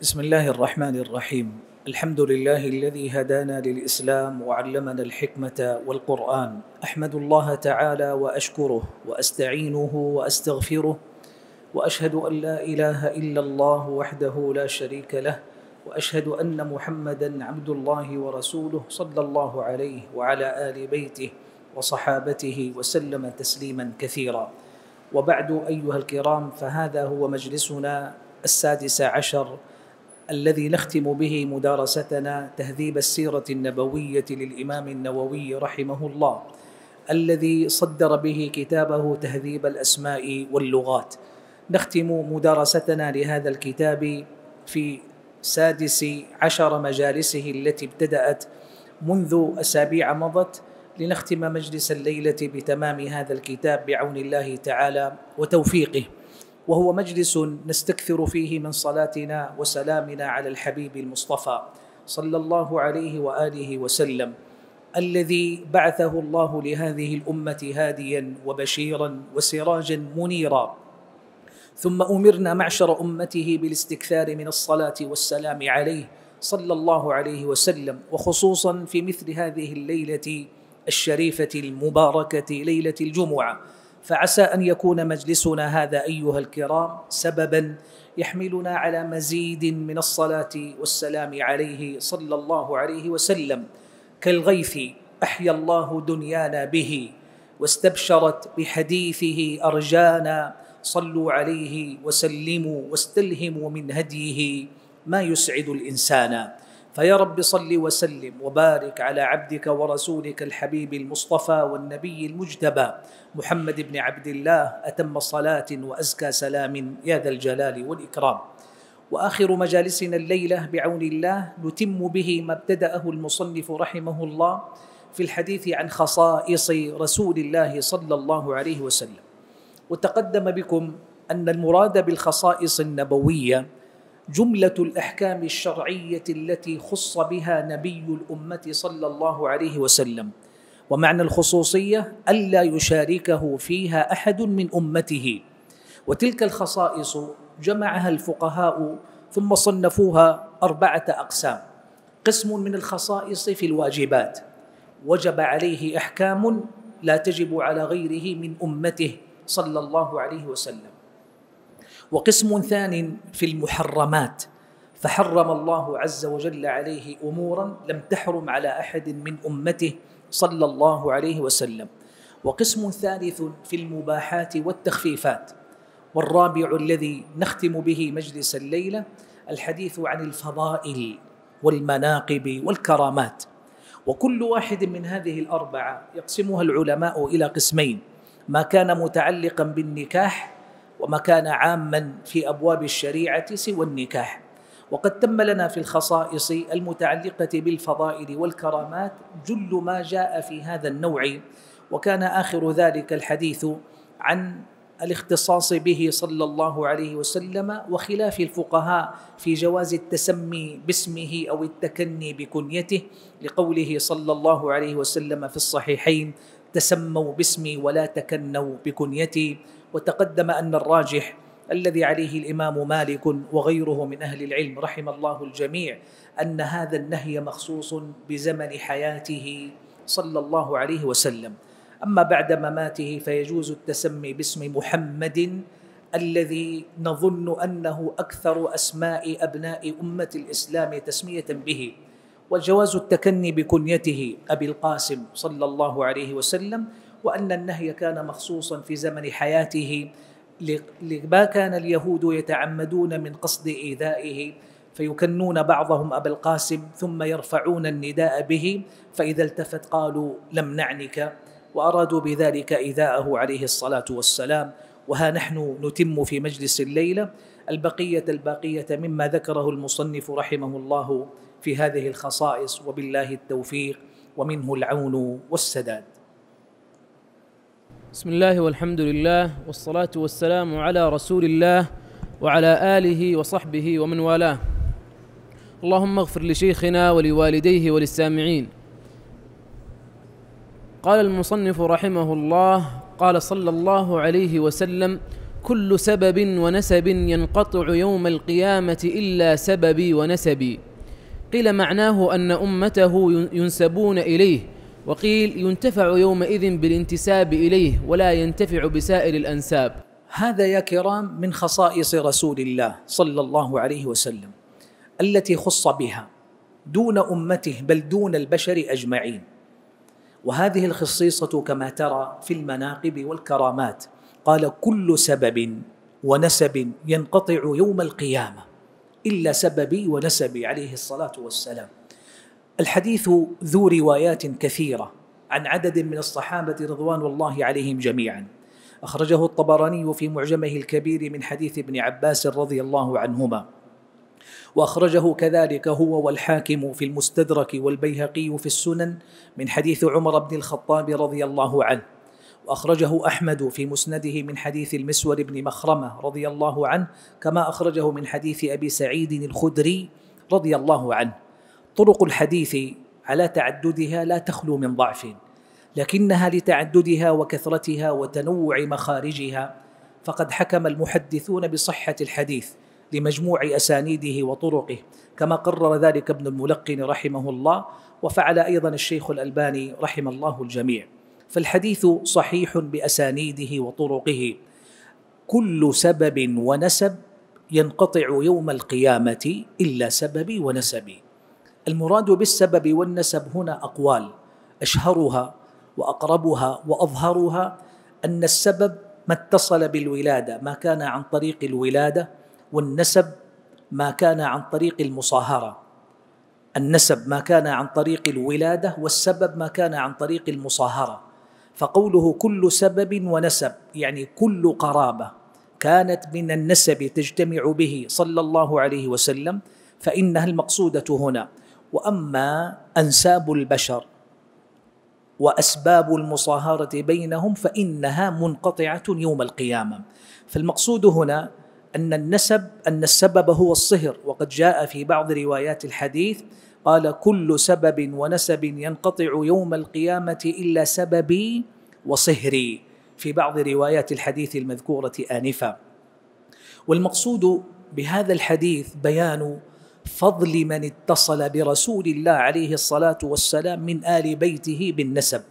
بسم الله الرحمن الرحيم الحمد لله الذي هدانا للاسلام وعلمنا الحكمه والقران احمد الله تعالى واشكره واستعينه واستغفره واشهد ان لا اله الا الله وحده لا شريك له واشهد ان محمدا عبد الله ورسوله صلى الله عليه وعلى ال بيته وصحابته وسلم تسليما كثيرا وبعد ايها الكرام فهذا هو مجلسنا السادس عشر الذي نختم به مدارستنا تهذيب السيرة النبوية للإمام النووي رحمه الله الذي صدر به كتابه تهذيب الأسماء واللغات نختم مدارستنا لهذا الكتاب في سادس عشر مجالسه التي ابتدأت منذ أسابيع مضت لنختم مجلس الليلة بتمام هذا الكتاب بعون الله تعالى وتوفيقه وهو مجلس نستكثر فيه من صلاتنا وسلامنا على الحبيب المصطفى صلى الله عليه واله وسلم الذي بعثه الله لهذه الامه هاديا وبشيرا وسراجا منيرا ثم امرنا معشر امته بالاستكثار من الصلاه والسلام عليه صلى الله عليه وسلم وخصوصا في مثل هذه الليله الشريفه المباركه ليله الجمعه فعسى ان يكون مجلسنا هذا ايها الكرام سببا يحملنا على مزيد من الصلاه والسلام عليه صلى الله عليه وسلم كالغيث احيا الله دنيانا به واستبشرت بحديثه ارجانا صلوا عليه وسلموا واستلهموا من هديه ما يسعد الانسان فيا رب صل وسلم وبارك على عبدك ورسولك الحبيب المصطفى والنبي المجتبى محمد بن عبد الله اتم صلاه وازكى سلام يا ذا الجلال والاكرام واخر مجالسنا الليله بعون الله نتم به ما ابتداه المصنف رحمه الله في الحديث عن خصائص رسول الله صلى الله عليه وسلم وتقدم بكم ان المراد بالخصائص النبويه جمله الاحكام الشرعيه التي خص بها نبي الامه صلى الله عليه وسلم ومعنى الخصوصيه الا يشاركه فيها احد من امته وتلك الخصائص جمعها الفقهاء ثم صنفوها اربعه اقسام قسم من الخصائص في الواجبات وجب عليه احكام لا تجب على غيره من امته صلى الله عليه وسلم وقسم ثان في المحرمات فحرم الله عز وجل عليه امورا لم تحرم على احد من امته صلى الله عليه وسلم وقسم ثالث في المباحات والتخفيفات والرابع الذي نختم به مجلس الليله الحديث عن الفضائل والمناقب والكرامات وكل واحد من هذه الاربعه يقسمها العلماء الى قسمين ما كان متعلقا بالنكاح وما كان عاما في ابواب الشريعه سوى النكاح وقد تم لنا في الخصائص المتعلقه بالفضائل والكرامات جل ما جاء في هذا النوع وكان اخر ذلك الحديث عن الاختصاص به صلى الله عليه وسلم وخلاف الفقهاء في جواز التسمي باسمه او التكني بكنيته لقوله صلى الله عليه وسلم في الصحيحين تسموا باسمي ولا تكنوا بكنيتي وتقدم أن الراجح الذي عليه الإمام مالك وغيره من أهل العلم رحم الله الجميع أن هذا النهي مخصوص بزمن حياته صلى الله عليه وسلم أما بعد مماته فيجوز التسمي باسم محمد الذي نظن أنه أكثر أسماء أبناء أمة الإسلام تسمية به وجواز التكني بكنيته أبي القاسم صلى الله عليه وسلم وأن النهي كان مخصوصا في زمن حياته لما كان اليهود يتعمدون من قصد إيذائه فيكنون بعضهم أبا القاسم ثم يرفعون النداء به فإذا التفت قالوا لم نعنك وأرادوا بذلك إيذاءه عليه الصلاة والسلام وها نحن نتم في مجلس الليلة البقية الباقية مما ذكره المصنف رحمه الله في هذه الخصائص وبالله التوفيق ومنه العون والسداد بسم الله والحمد لله والصلاة والسلام على رسول الله وعلى آله وصحبه ومن والاه اللهم اغفر لشيخنا ولوالديه وللسامعين قال المصنف رحمه الله قال صلى الله عليه وسلم كل سبب ونسب ينقطع يوم القيامة إلا سببي ونسبي قيل معناه أن أمته ينسبون إليه وقيل ينتفع يومئذ بالانتساب إليه ولا ينتفع بسائر الأنساب هذا يا كرام من خصائص رسول الله صلى الله عليه وسلم التي خص بها دون أمته بل دون البشر أجمعين وهذه الخصيصة كما ترى في المناقب والكرامات قال كل سبب ونسب ينقطع يوم القيامة إلا سببي ونسبي عليه الصلاة والسلام الحديث ذو روايات كثيره عن عدد من الصحابه رضوان الله عليهم جميعا اخرجه الطبراني في معجمه الكبير من حديث ابن عباس رضي الله عنهما واخرجه كذلك هو والحاكم في المستدرك والبيهقي في السنن من حديث عمر بن الخطاب رضي الله عنه واخرجه احمد في مسنده من حديث المسور بن مخرمه رضي الله عنه كما اخرجه من حديث ابي سعيد الخدري رضي الله عنه طرق الحديث على تعددها لا تخلو من ضعف لكنها لتعددها وكثرتها وتنوع مخارجها فقد حكم المحدثون بصحه الحديث لمجموع اسانيده وطرقه كما قرر ذلك ابن الملقن رحمه الله وفعل ايضا الشيخ الالباني رحم الله الجميع فالحديث صحيح باسانيده وطرقه كل سبب ونسب ينقطع يوم القيامه الا سببي ونسبي المراد بالسبب والنسب هنا اقوال اشهرها واقربها واظهرها ان السبب ما اتصل بالولاده ما كان عن طريق الولاده والنسب ما كان عن طريق المصاهره النسب ما كان عن طريق الولاده والسبب ما كان عن طريق المصاهره فقوله كل سبب ونسب يعني كل قرابه كانت من النسب تجتمع به صلى الله عليه وسلم فانها المقصوده هنا واما انساب البشر واسباب المصاهره بينهم فانها منقطعه يوم القيامه فالمقصود هنا ان النسب ان السبب هو الصهر وقد جاء في بعض روايات الحديث قال كل سبب ونسب ينقطع يوم القيامه الا سببي وصهري في بعض روايات الحديث المذكوره انفا والمقصود بهذا الحديث بيان فضل من اتصل برسول الله عليه الصلاه والسلام من ال بيته بالنسب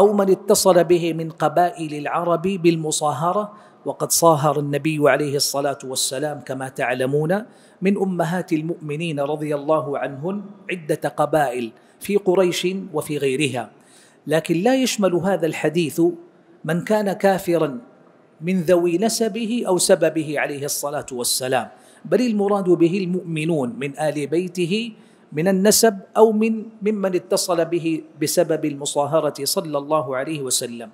او من اتصل به من قبائل العرب بالمصاهره وقد صاهر النبي عليه الصلاه والسلام كما تعلمون من امهات المؤمنين رضي الله عنهن عده قبائل في قريش وفي غيرها لكن لا يشمل هذا الحديث من كان كافرا من ذوي نسبه او سببه عليه الصلاه والسلام بل المراد به المؤمنون من آل بيته من النسب أو من ممن اتصل به بسبب المصاهرة صلى الله عليه وسلم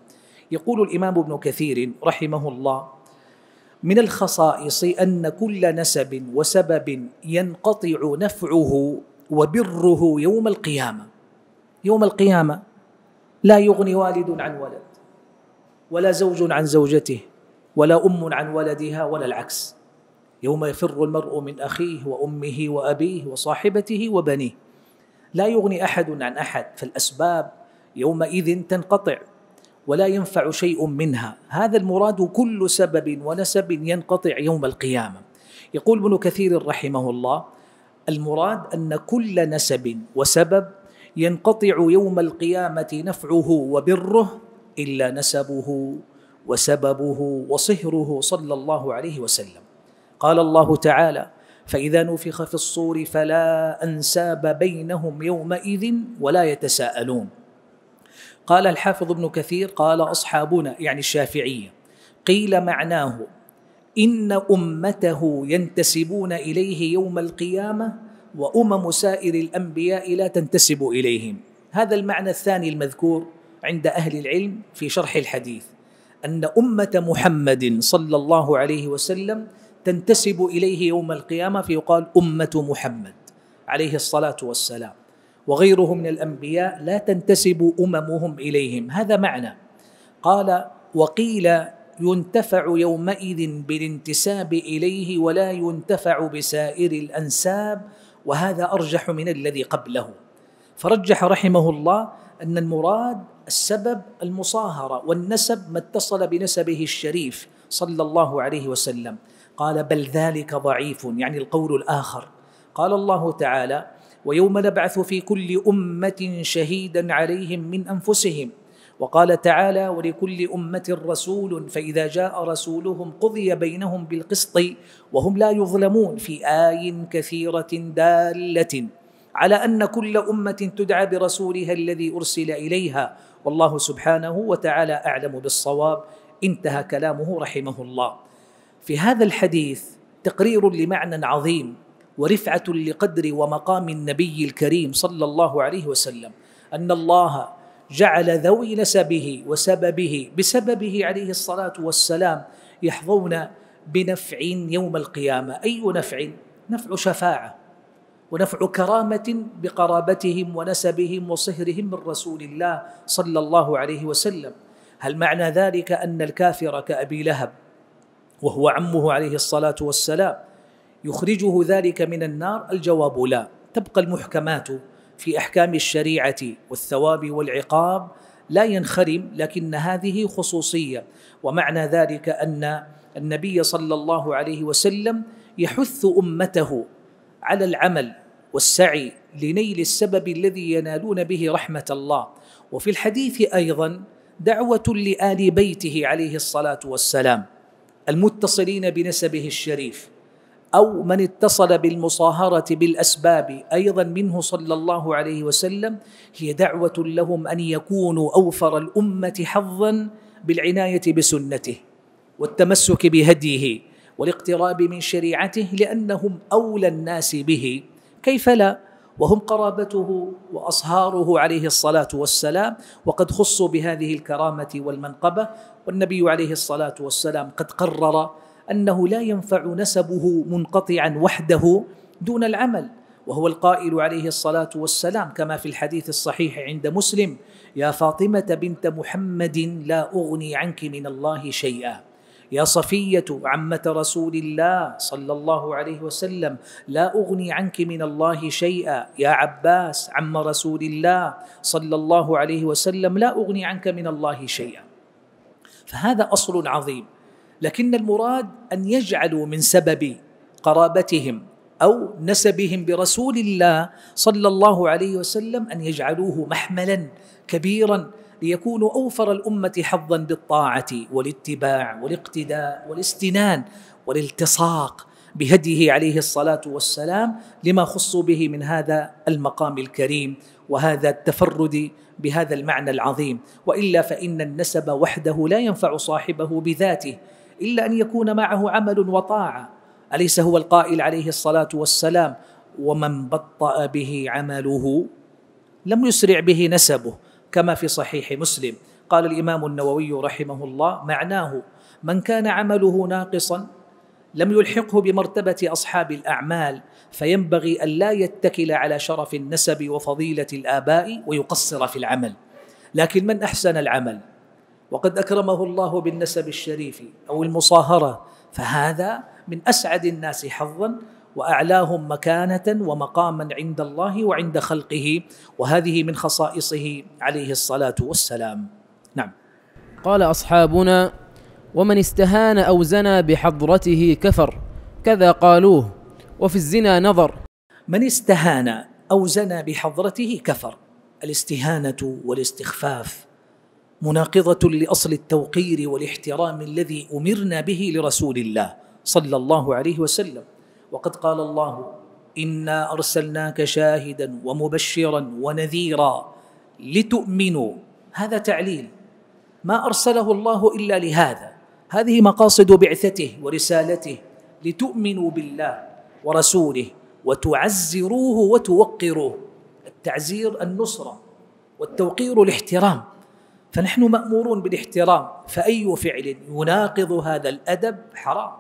يقول الإمام ابن كثير رحمه الله من الخصائص أن كل نسب وسبب ينقطع نفعه وبره يوم القيامة يوم القيامة لا يغني والد عن ولد ولا زوج عن زوجته ولا أم عن ولدها ولا العكس يوم يفر المرء من اخيه وامه وابيه وصاحبته وبنيه لا يغني احد عن احد فالاسباب يومئذ تنقطع ولا ينفع شيء منها هذا المراد كل سبب ونسب ينقطع يوم القيامه يقول ابن كثير رحمه الله المراد ان كل نسب وسبب ينقطع يوم القيامه نفعه وبره الا نسبه وسببه وصهره صلى الله عليه وسلم قال الله تعالى فإذا نفخ في الصور فلا أنساب بينهم يومئذ ولا يتساءلون قال الحافظ ابن كثير قال أصحابنا يعني الشافعية قيل معناه إن أمته ينتسبون إليه يوم القيامة وأمم سائر الأنبياء لا تنتسب إليهم هذا المعنى الثاني المذكور عند أهل العلم في شرح الحديث أن أمة محمد صلى الله عليه وسلم تنتسب اليه يوم القيامه فيقال امه محمد عليه الصلاه والسلام وغيره من الانبياء لا تنتسب اممهم اليهم هذا معنى قال وقيل ينتفع يومئذ بالانتساب اليه ولا ينتفع بسائر الانساب وهذا ارجح من الذي قبله فرجح رحمه الله ان المراد السبب المصاهره والنسب ما اتصل بنسبه الشريف صلى الله عليه وسلم قال بل ذلك ضعيف يعني القول الآخر قال الله تعالى ويوم نبعث في كل أمة شهيدا عليهم من أنفسهم وقال تعالى ولكل أمة رسول فإذا جاء رسولهم قضي بينهم بالقسط وهم لا يظلمون في آي كثيرة دالة على أن كل أمة تدعى برسولها الذي أرسل إليها والله سبحانه وتعالى أعلم بالصواب انتهى كلامه رحمه الله في هذا الحديث تقرير لمعنى عظيم ورفعه لقدر ومقام النبي الكريم صلى الله عليه وسلم ان الله جعل ذوي نسبه وسببه بسببه عليه الصلاه والسلام يحظون بنفع يوم القيامه اي نفع نفع شفاعه ونفع كرامه بقرابتهم ونسبهم وصهرهم من رسول الله صلى الله عليه وسلم هل معنى ذلك ان الكافر كابي لهب وهو عمه عليه الصلاة والسلام يخرجه ذلك من النار الجواب لا تبقى المحكمات في أحكام الشريعة والثواب والعقاب لا ينخرم لكن هذه خصوصية ومعنى ذلك أن النبي صلى الله عليه وسلم يحث أمته على العمل والسعي لنيل السبب الذي ينالون به رحمة الله وفي الحديث أيضا دعوة لآل بيته عليه الصلاة والسلام المتصلين بنسبه الشريف او من اتصل بالمصاهره بالاسباب ايضا منه صلى الله عليه وسلم هي دعوه لهم ان يكونوا اوفر الامه حظا بالعنايه بسنته والتمسك بهديه والاقتراب من شريعته لانهم اولى الناس به كيف لا وهم قرابته واصهاره عليه الصلاه والسلام وقد خصوا بهذه الكرامه والمنقبه والنبي عليه الصلاه والسلام قد قرر انه لا ينفع نسبه منقطعا وحده دون العمل وهو القائل عليه الصلاه والسلام كما في الحديث الصحيح عند مسلم يا فاطمه بنت محمد لا اغني عنك من الله شيئا يا صفية عمة رسول الله صلى الله عليه وسلم لا أغني عنك من الله شيئا يا عباس عم رسول الله صلى الله عليه وسلم لا أغني عنك من الله شيئا فهذا أصل عظيم لكن المراد أن يجعلوا من سبب قرابتهم أو نسبهم برسول الله صلى الله عليه وسلم أن يجعلوه محملا كبيرا ليكونوا اوفر الامه حظا بالطاعه والاتباع والاقتداء والاستنان والالتصاق بهديه عليه الصلاه والسلام لما خصوا به من هذا المقام الكريم وهذا التفرد بهذا المعنى العظيم والا فان النسب وحده لا ينفع صاحبه بذاته الا ان يكون معه عمل وطاعه اليس هو القائل عليه الصلاه والسلام ومن بطا به عمله لم يسرع به نسبه كما في صحيح مسلم قال الامام النووي رحمه الله معناه من كان عمله ناقصا لم يلحقه بمرتبه اصحاب الاعمال فينبغي ان لا يتكل على شرف النسب وفضيله الاباء ويقصر في العمل لكن من احسن العمل وقد اكرمه الله بالنسب الشريف او المصاهره فهذا من اسعد الناس حظا واعلاهم مكانه ومقاما عند الله وعند خلقه وهذه من خصائصه عليه الصلاه والسلام نعم قال اصحابنا ومن استهان او زنى بحضرته كفر كذا قالوه وفي الزنا نظر من استهان او زنى بحضرته كفر الاستهانه والاستخفاف مناقضه لاصل التوقير والاحترام الذي امرنا به لرسول الله صلى الله عليه وسلم وقد قال الله انا ارسلناك شاهدا ومبشرا ونذيرا لتؤمنوا هذا تعليل ما ارسله الله الا لهذا هذه مقاصد بعثته ورسالته لتؤمنوا بالله ورسوله وتعزروه وتوقروه التعزير النصره والتوقير الاحترام فنحن مامورون بالاحترام فاي فعل يناقض هذا الادب حرام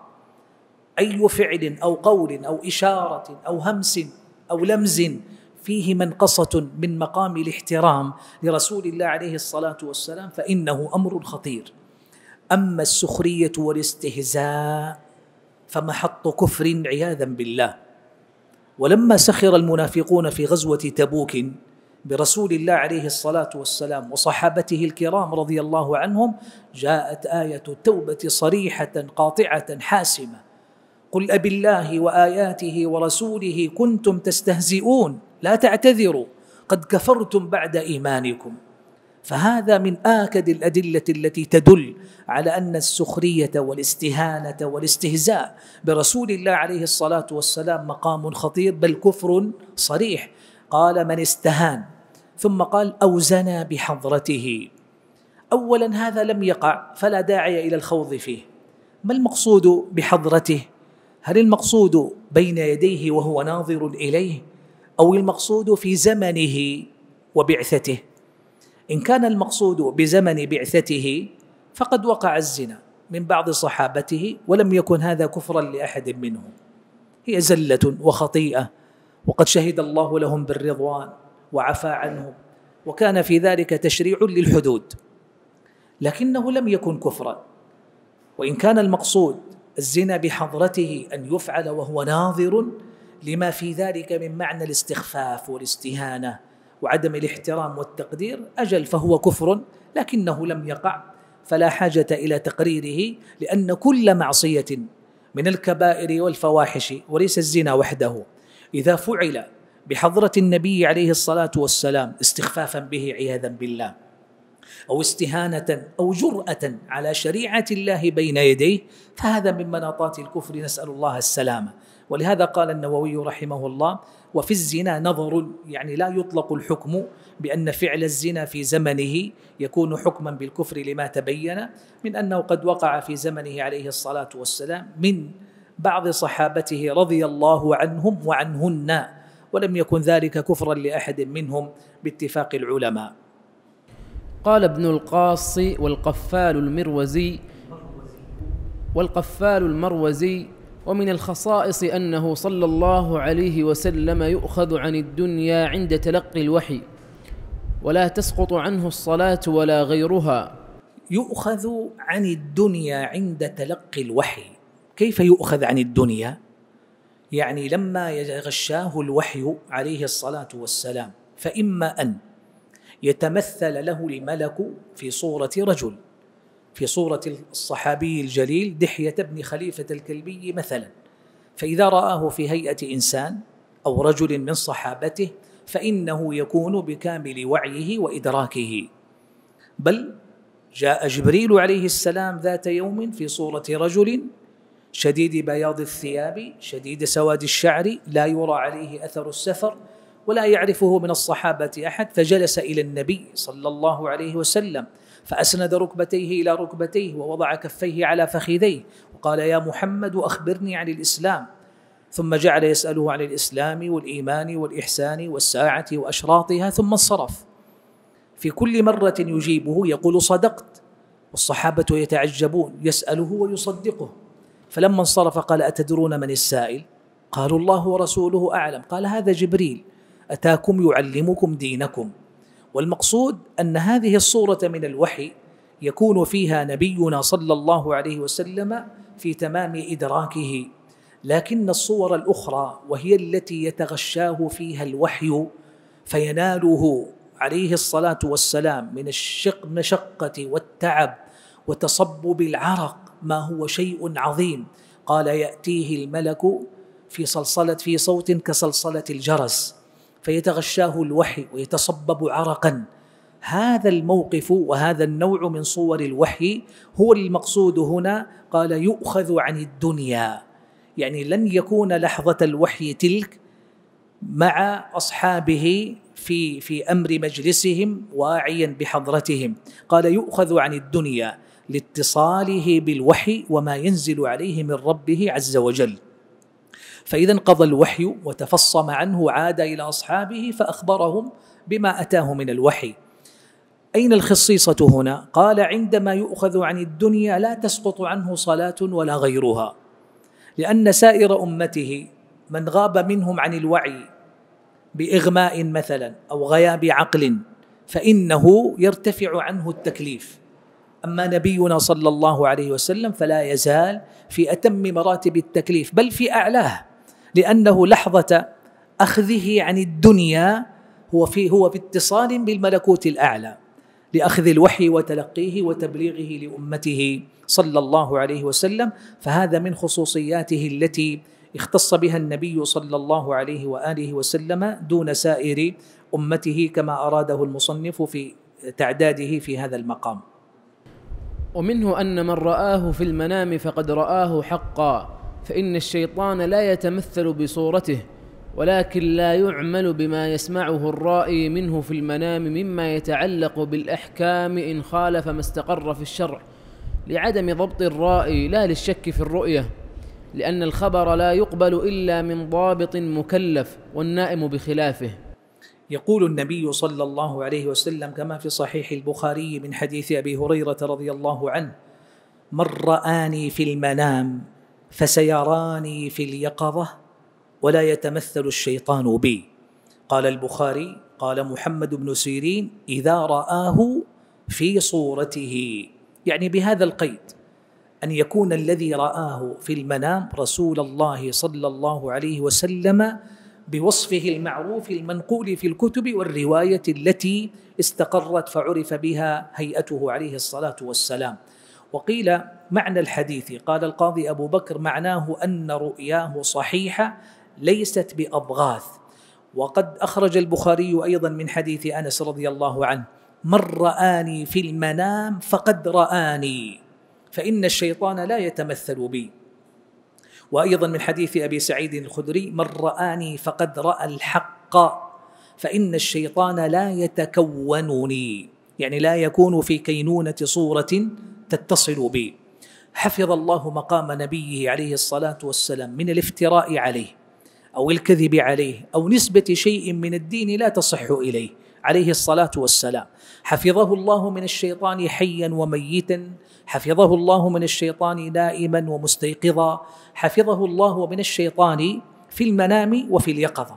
أي فعل أو قول أو إشارة أو همس أو لمز فيه منقصة من مقام الاحترام لرسول الله عليه الصلاة والسلام فإنه أمر خطير أما السخرية والاستهزاء فمحط كفر عياذا بالله ولما سخر المنافقون في غزوة تبوك برسول الله عليه الصلاة والسلام وصحابته الكرام رضي الله عنهم جاءت آية التوبة صريحة قاطعة حاسمة قل أب الله وآياته ورسوله كنتم تستهزئون لا تعتذروا قد كفرتم بعد إيمانكم فهذا من آكد الأدلة التي تدل على أن السخرية والاستهانة والاستهزاء برسول الله عليه الصلاة والسلام مقام خطير بل كفر صريح قال من استهان ثم قال أوزنا بحضرته أولا هذا لم يقع فلا داعي إلى الخوض فيه ما المقصود بحضرته هل المقصود بين يديه وهو ناظر اليه او المقصود في زمنه وبعثته ان كان المقصود بزمن بعثته فقد وقع الزنا من بعض صحابته ولم يكن هذا كفرا لاحد منهم هي زله وخطيئه وقد شهد الله لهم بالرضوان وعفى عنهم وكان في ذلك تشريع للحدود لكنه لم يكن كفرا وان كان المقصود الزنا بحضرته أن يفعل وهو ناظر لما في ذلك من معنى الاستخفاف والاستهانة وعدم الاحترام والتقدير أجل فهو كفر لكنه لم يقع فلا حاجة إلى تقريره لأن كل معصية من الكبائر والفواحش وليس الزنا وحده إذا فعل بحضرة النبي عليه الصلاة والسلام استخفافا به عياذا بالله او استهانه او جراه على شريعه الله بين يديه فهذا من مناطات الكفر نسال الله السلامه ولهذا قال النووي رحمه الله وفي الزنا نظر يعني لا يطلق الحكم بان فعل الزنا في زمنه يكون حكما بالكفر لما تبين من انه قد وقع في زمنه عليه الصلاه والسلام من بعض صحابته رضي الله عنهم وعنهن ولم يكن ذلك كفرا لاحد منهم باتفاق العلماء قال ابن القاص والقفال المروزي والقفال المروزي ومن الخصائص أنه صلى الله عليه وسلم يؤخذ عن الدنيا عند تلقي الوحي ولا تسقط عنه الصلاة ولا غيرها يؤخذ عن الدنيا عند تلقي الوحي كيف يؤخذ عن الدنيا؟ يعني لما يغشاه الوحي عليه الصلاة والسلام فإما أن يتمثل له الملك في صورة رجل في صورة الصحابي الجليل دحية بن خليفة الكلبي مثلا فإذا رآه في هيئة إنسان أو رجل من صحابته فإنه يكون بكامل وعيه وإدراكه بل جاء جبريل عليه السلام ذات يوم في صورة رجل شديد بياض الثياب شديد سواد الشعر لا يرى عليه أثر السفر ولا يعرفه من الصحابة أحد فجلس إلى النبي صلى الله عليه وسلم فأسند ركبتيه إلى ركبتيه ووضع كفيه على فخذيه وقال يا محمد أخبرني عن الإسلام ثم جعل يسأله عن الإسلام والإيمان والإحسان والساعة وأشراطها ثم انصرف في كل مرة يجيبه يقول صدقت والصحابة يتعجبون يسأله ويصدقه فلما انصرف قال أتدرون من السائل؟ قالوا الله ورسوله أعلم قال هذا جبريل أتاكم يعلمكم دينكم والمقصود أن هذه الصورة من الوحي يكون فيها نبينا صلى الله عليه وسلم في تمام إدراكه لكن الصور الأخرى وهي التي يتغشاه فيها الوحي فيناله عليه الصلاة والسلام من الشق مشقة والتعب وتصبب العرق ما هو شيء عظيم قال يأتيه الملك في صلصلة في صوت كصلصلة الجرس فيتغشاه الوحي ويتصبب عرقا هذا الموقف وهذا النوع من صور الوحي هو المقصود هنا قال يؤخذ عن الدنيا يعني لن يكون لحظه الوحي تلك مع اصحابه في في امر مجلسهم واعيا بحضرتهم قال يؤخذ عن الدنيا لاتصاله بالوحي وما ينزل عليه من ربه عز وجل فإذا انقضى الوحي وتفصم عنه عاد إلى أصحابه فأخبرهم بما أتاه من الوحي أين الخصيصة هنا؟ قال عندما يؤخذ عن الدنيا لا تسقط عنه صلاة ولا غيرها لأن سائر أمته من غاب منهم عن الوعي بإغماء مثلا أو غياب عقل فإنه يرتفع عنه التكليف أما نبينا صلى الله عليه وسلم فلا يزال في أتم مراتب التكليف بل في أعلاه لأنه لحظة أخذه عن الدنيا هو في هو في اتصال بالملكوت الأعلى لأخذ الوحي وتلقيه وتبليغه لأمته صلى الله عليه وسلم فهذا من خصوصياته التي اختص بها النبي صلى الله عليه واله وسلم دون سائر امته كما اراده المصنف في تعداده في هذا المقام. ومنه ان من رآه في المنام فقد رآه حقا فإن الشيطان لا يتمثل بصورته ولكن لا يعمل بما يسمعه الرائي منه في المنام مما يتعلق بالأحكام إن خالف ما استقر في الشرع لعدم ضبط الرائي لا للشك في الرؤية لأن الخبر لا يقبل إلا من ضابط مكلف والنائم بخلافه يقول النبي صلى الله عليه وسلم كما في صحيح البخاري من حديث أبي هريرة رضي الله عنه من رآني في المنام فسيراني في اليقظه ولا يتمثل الشيطان بي قال البخاري قال محمد بن سيرين اذا راه في صورته يعني بهذا القيد ان يكون الذي راه في المنام رسول الله صلى الله عليه وسلم بوصفه المعروف المنقول في الكتب والروايه التي استقرت فعرف بها هيئته عليه الصلاه والسلام وقيل معنى الحديث قال القاضي أبو بكر معناه أن رؤياه صحيحة ليست بأضغاث وقد أخرج البخاري أيضا من حديث أنس رضي الله عنه من رآني في المنام فقد رآني فإن الشيطان لا يتمثل بي وأيضا من حديث أبي سعيد الخدري من رآني فقد رأى الحق فإن الشيطان لا يتكونني يعني لا يكون في كينونة صورة تتصل به حفظ الله مقام نبيه عليه الصلاه والسلام من الافتراء عليه او الكذب عليه او نسبه شيء من الدين لا تصح اليه عليه الصلاه والسلام حفظه الله من الشيطان حيا وميتا حفظه الله من الشيطان نائما ومستيقظا حفظه الله من الشيطان في المنام وفي اليقظه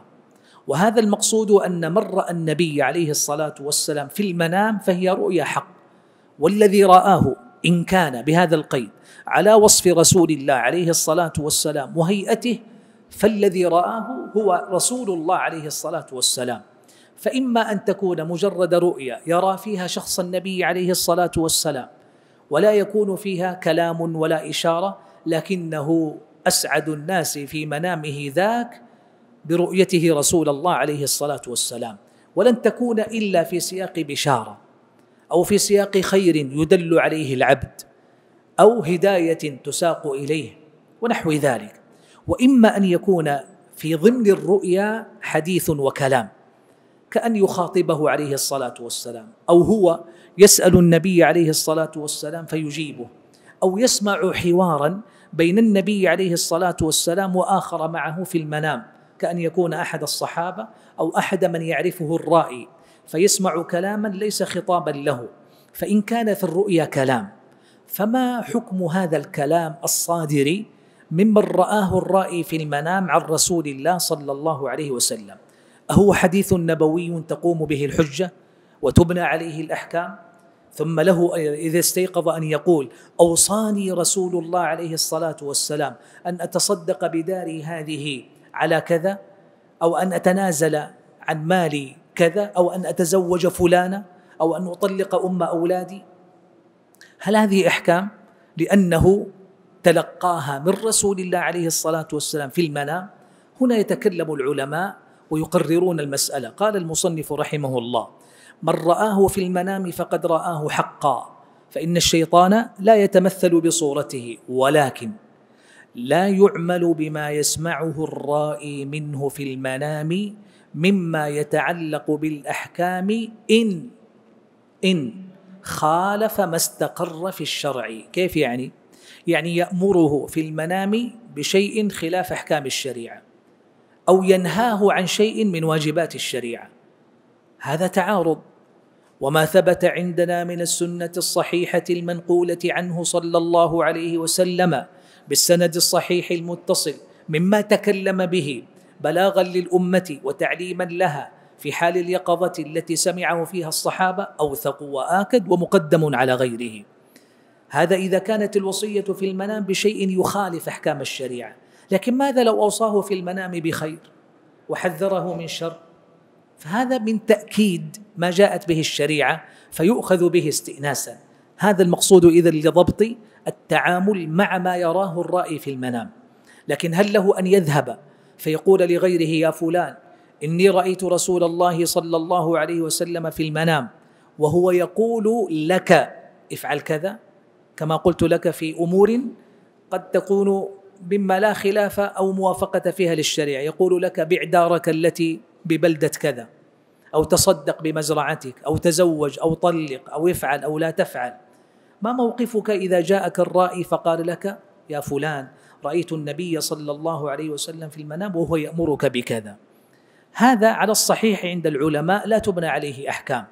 وهذا المقصود ان من راى النبي عليه الصلاه والسلام في المنام فهي رؤيا حق والذي راه إن كان بهذا القيد على وصف رسول الله عليه الصلاة والسلام وهيئته فالذي رآه هو رسول الله عليه الصلاة والسلام فإما أن تكون مجرد رؤيا يرى فيها شخص النبي عليه الصلاة والسلام ولا يكون فيها كلام ولا إشارة لكنه أسعد الناس في منامه ذاك برؤيته رسول الله عليه الصلاة والسلام ولن تكون إلا في سياق بشارة أو في سياق خير يدل عليه العبد أو هداية تساق إليه ونحو ذلك وإما أن يكون في ضمن الرؤيا حديث وكلام كأن يخاطبه عليه الصلاة والسلام أو هو يسأل النبي عليه الصلاة والسلام فيجيبه أو يسمع حوارا بين النبي عليه الصلاة والسلام وآخر معه في المنام كأن يكون أحد الصحابة أو أحد من يعرفه الرائي فيسمع كلاما ليس خطابا له فإن كان في الرؤيا كلام فما حكم هذا الكلام الصادر ممن رآه الرائي في المنام عن رسول الله صلى الله عليه وسلم أهو حديث نبوي تقوم به الحجة وتبنى عليه الأحكام ثم له إذا استيقظ أن يقول أوصاني رسول الله عليه الصلاة والسلام أن أتصدق بداري هذه على كذا أو أن أتنازل عن مالي كذا أو أن أتزوج فلانة أو أن أطلق أم أولادي هل هذه إحكام؟ لأنه تلقاها من رسول الله عليه الصلاة والسلام في المنام هنا يتكلم العلماء ويقررون المسألة قال المصنف رحمه الله من رآه في المنام فقد رآه حقا فإن الشيطان لا يتمثل بصورته ولكن لا يعمل بما يسمعه الرائي منه في المنام مما يتعلق بالاحكام ان ان خالف ما استقر في الشرع كيف يعني يعني يامره في المنام بشيء خلاف احكام الشريعه او ينهاه عن شيء من واجبات الشريعه هذا تعارض وما ثبت عندنا من السنه الصحيحه المنقوله عنه صلى الله عليه وسلم بالسند الصحيح المتصل مما تكلم به بلاغا للامه وتعليما لها في حال اليقظه التي سمعه فيها الصحابه اوثق واكد ومقدم على غيره هذا اذا كانت الوصيه في المنام بشيء يخالف احكام الشريعه لكن ماذا لو اوصاه في المنام بخير وحذره من شر فهذا من تاكيد ما جاءت به الشريعه فيؤخذ به استئناسا هذا المقصود اذا لضبط التعامل مع ما يراه الرائي في المنام لكن هل له ان يذهب فيقول لغيره يا فلان إني رأيت رسول الله صلى الله عليه وسلم في المنام وهو يقول لك افعل كذا كما قلت لك في أمور قد تكون مما لا خلاف أو موافقة فيها للشريعة يقول لك بع دارك التي ببلدة كذا أو تصدق بمزرعتك أو تزوج أو طلق أو افعل أو لا تفعل ما موقفك إذا جاءك الرائي فقال لك يا فلان رأيت النبي صلى الله عليه وسلم في المنام وهو يأمرك بكذا هذا على الصحيح عند العلماء لا تبنى عليه أحكام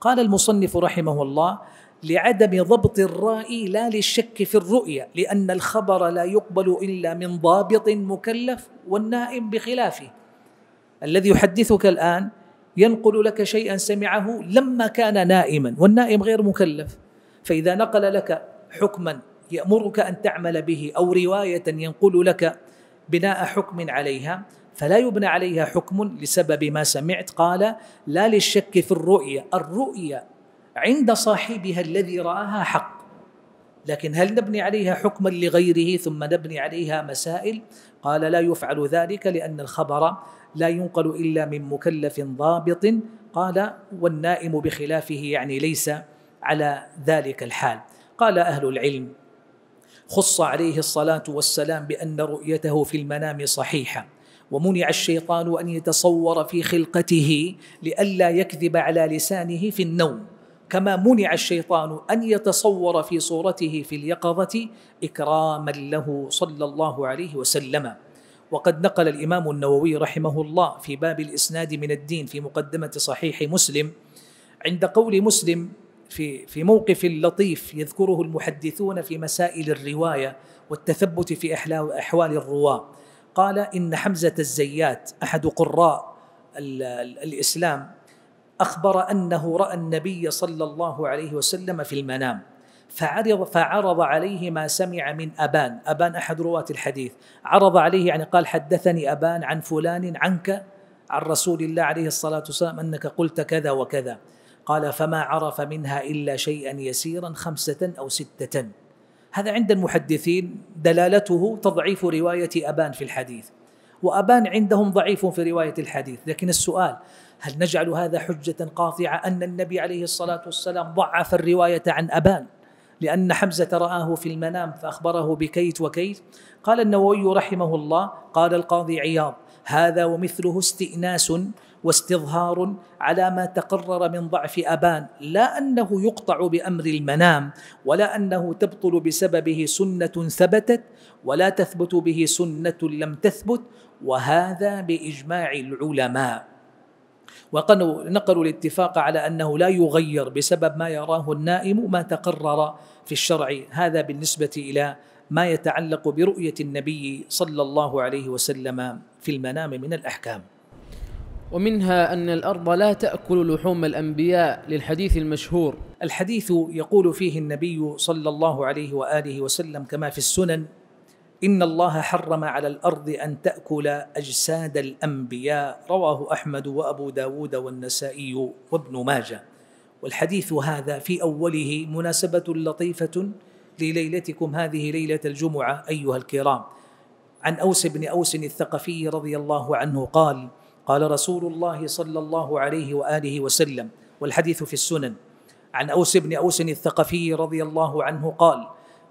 قال المصنف رحمه الله لعدم ضبط الرأي لا للشك في الرؤيا لأن الخبر لا يقبل إلا من ضابط مكلف والنائم بخلافه الذي يحدثك الآن ينقل لك شيئا سمعه لما كان نائما والنائم غير مكلف فإذا نقل لك حكما يأمرك أن تعمل به أو رواية ينقل لك بناء حكم عليها فلا يبنى عليها حكم لسبب ما سمعت قال لا للشك في الرؤية الرؤية عند صاحبها الذي رآها حق لكن هل نبني عليها حكما لغيره ثم نبني عليها مسائل قال لا يفعل ذلك لأن الخبر لا ينقل إلا من مكلف ضابط قال والنائم بخلافه يعني ليس على ذلك الحال قال أهل العلم خص عليه الصلاة والسلام بأن رؤيته في المنام صحيحة ومنع الشيطان أن يتصور في خلقته لئلا يكذب على لسانه في النوم كما منع الشيطان أن يتصور في صورته في اليقظة إكراما له صلى الله عليه وسلم وقد نقل الإمام النووي رحمه الله في باب الإسناد من الدين في مقدمة صحيح مسلم عند قول مسلم في في موقف لطيف يذكره المحدثون في مسائل الروايه والتثبت في احوال الرواه قال ان حمزه الزيات احد قراء الاسلام اخبر انه راى النبي صلى الله عليه وسلم في المنام فعرض فعرض عليه ما سمع من ابان، ابان احد رواه الحديث، عرض عليه يعني قال حدثني ابان عن فلان عنك عن رسول الله عليه الصلاه والسلام انك قلت كذا وكذا، قال فما عرف منها إلا شيئا يسيرا خمسة أو ستة هذا عند المحدثين دلالته تضعيف رواية أبان في الحديث وأبان عندهم ضعيف في رواية الحديث لكن السؤال هل نجعل هذا حجة قاطعة أن النبي عليه الصلاة والسلام ضعف الرواية عن أبان لأن حمزة رآه في المنام فأخبره بكيت وكيت قال النووي رحمه الله قال القاضي عياض هذا ومثله استئناس واستظهار على ما تقرر من ضعف ابان لا انه يقطع بامر المنام ولا انه تبطل بسببه سنه ثبتت ولا تثبت به سنه لم تثبت وهذا باجماع العلماء ونقلوا نقلوا الاتفاق على انه لا يغير بسبب ما يراه النائم ما تقرر في الشرع هذا بالنسبه الى ما يتعلق برؤيه النبي صلى الله عليه وسلم في المنام من الاحكام ومنها أن الأرض لا تأكل لحوم الأنبياء للحديث المشهور الحديث يقول فيه النبي صلى الله عليه وآله وسلم كما في السنن إن الله حرم على الأرض أن تأكل أجساد الأنبياء رواه أحمد وأبو داود والنسائي وابن ماجه والحديث هذا في أوله مناسبة لطيفة لليلتكم هذه ليلة الجمعة أيها الكرام عن أوس بن أوس الثقفي رضي الله عنه قال قال رسول الله صلى الله عليه واله وسلم والحديث في السنن عن اوس بن اوس الثقفي رضي الله عنه قال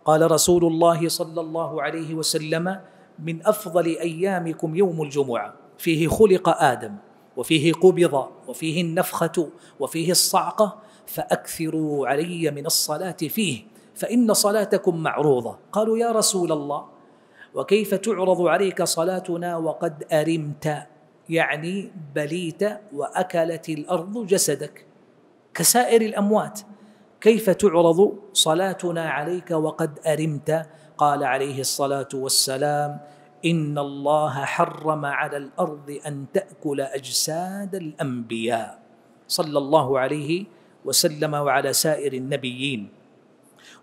قال رسول الله صلى الله عليه وسلم من افضل ايامكم يوم الجمعه فيه خلق ادم وفيه قبض وفيه النفخه وفيه الصعقه فاكثروا علي من الصلاه فيه فان صلاتكم معروضه قالوا يا رسول الله وكيف تعرض عليك صلاتنا وقد ارمت يعني بليت واكلت الارض جسدك كسائر الاموات كيف تعرض صلاتنا عليك وقد ارمت قال عليه الصلاه والسلام ان الله حرم على الارض ان تاكل اجساد الانبياء صلى الله عليه وسلم وعلى سائر النبيين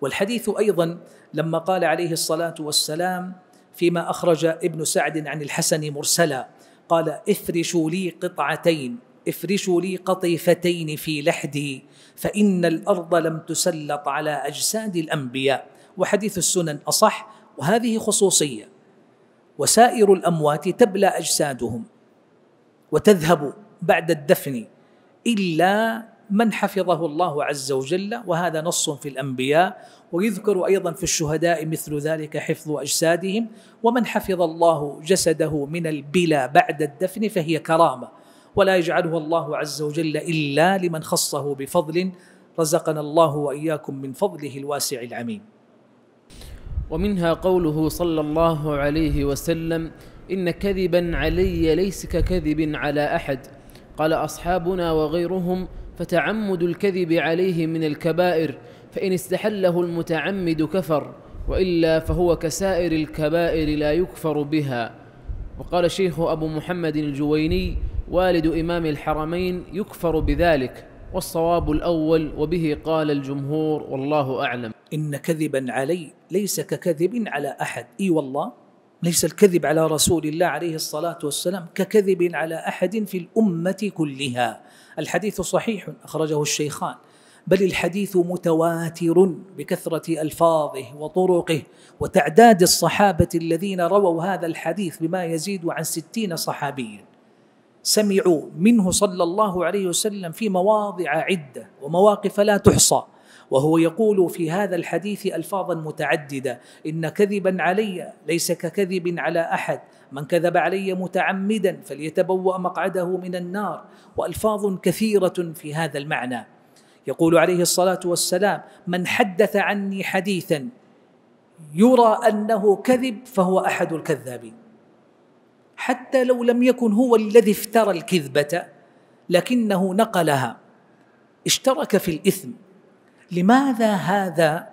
والحديث ايضا لما قال عليه الصلاه والسلام فيما اخرج ابن سعد عن الحسن مرسلا قال افرشوا لي قطعتين افرشوا لي قطيفتين في لحدي فإن الأرض لم تسلط على أجساد الأنبياء وحديث السنن أصح وهذه خصوصية وسائر الأموات تبلى أجسادهم وتذهب بعد الدفن إلا من حفظه الله عز وجل وهذا نص في الانبياء ويذكر ايضا في الشهداء مثل ذلك حفظ اجسادهم ومن حفظ الله جسده من البلا بعد الدفن فهي كرامه ولا يجعلها الله عز وجل الا لمن خصه بفضل رزقنا الله واياكم من فضله الواسع العميم. ومنها قوله صلى الله عليه وسلم: ان كذبا علي ليس ككذب على احد. قال اصحابنا وغيرهم: فتعمد الكذب عليه من الكبائر فإن استحله المتعمد كفر وإلا فهو كسائر الكبائر لا يكفر بها وقال شيخ أبو محمد الجويني والد إمام الحرمين يكفر بذلك والصواب الأول وبه قال الجمهور والله أعلم إن كذبا علي ليس ككذب على أحد إي والله ليس الكذب على رسول الله عليه الصلاة والسلام ككذب على أحد في الأمة كلها الحديث صحيح أخرجه الشيخان بل الحديث متواتر بكثرة ألفاظه وطرقه وتعداد الصحابة الذين رووا هذا الحديث بما يزيد عن ستين صحابيا سمعوا منه صلى الله عليه وسلم في مواضع عدة ومواقف لا تحصى وهو يقول في هذا الحديث الفاظا متعدده ان كذبا علي ليس ككذب على احد من كذب علي متعمدا فليتبوأ مقعده من النار وألفاظ كثيرة في هذا المعنى يقول عليه الصلاة والسلام من حدث عني حديثا يرى أنه كذب فهو أحد الكذابين حتى لو لم يكن هو الذي افترى الكذبة لكنه نقلها اشترك في الإثم لماذا هذا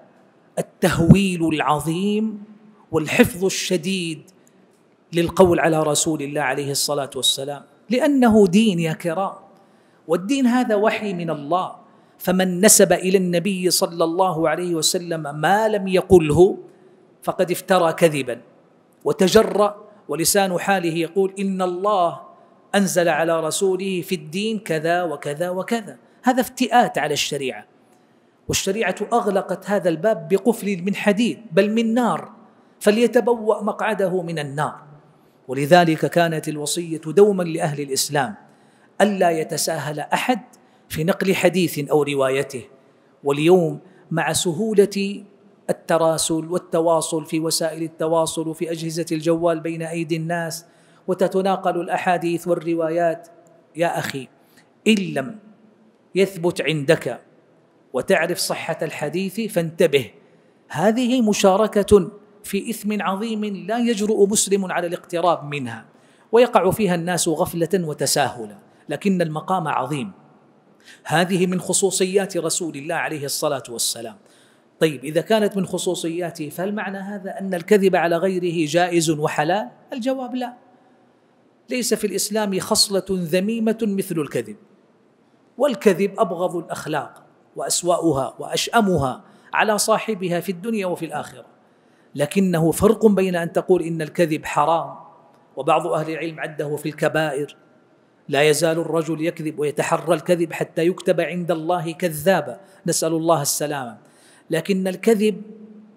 التهويل العظيم والحفظ الشديد للقول على رسول الله عليه الصلاه والسلام لانه دين يا كرام والدين هذا وحي من الله فمن نسب الى النبي صلى الله عليه وسلم ما لم يقله فقد افترى كذبا وتجرا ولسان حاله يقول ان الله انزل على رسوله في الدين كذا وكذا وكذا هذا افتئات على الشريعه والشريعه اغلقت هذا الباب بقفل من حديد بل من نار فليتبوا مقعده من النار ولذلك كانت الوصية دوما لأهل الإسلام ألا يتساهل أحد في نقل حديث أو روايته واليوم مع سهولة التراسل والتواصل في وسائل التواصل وفي أجهزة الجوال بين أيدي الناس وتتناقل الأحاديث والروايات يا أخي إن لم يثبت عندك وتعرف صحة الحديث فانتبه هذه مشاركة في إثم عظيم لا يجرؤ مسلم على الاقتراب منها ويقع فيها الناس غفلة وتساهلا لكن المقام عظيم هذه من خصوصيات رسول الله عليه الصلاة والسلام طيب إذا كانت من خصوصياته فهل معنى هذا أن الكذب على غيره جائز وحلال؟ الجواب لا ليس في الإسلام خصلة ذميمة مثل الكذب والكذب أبغض الأخلاق وأسوأها وأشأمها على صاحبها في الدنيا وفي الآخرة لكنه فرق بين أن تقول إن الكذب حرام وبعض أهل العلم عده في الكبائر لا يزال الرجل يكذب ويتحرى الكذب حتى يكتب عند الله كذابا نسأل الله السلامة لكن الكذب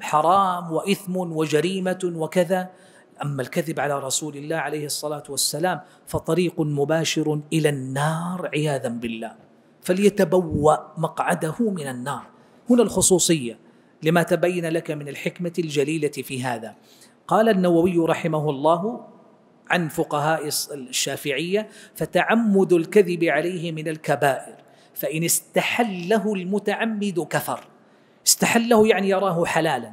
حرام وإثم وجريمة وكذا أما الكذب على رسول الله عليه الصلاة والسلام فطريق مباشر إلى النار عياذا بالله فليتبوأ مقعده من النار هنا الخصوصية لما تبين لك من الحكمه الجليله في هذا قال النووي رحمه الله عن فقهاء الشافعيه فتعمد الكذب عليه من الكبائر فان استحله المتعمد كفر استحله يعني يراه حلالا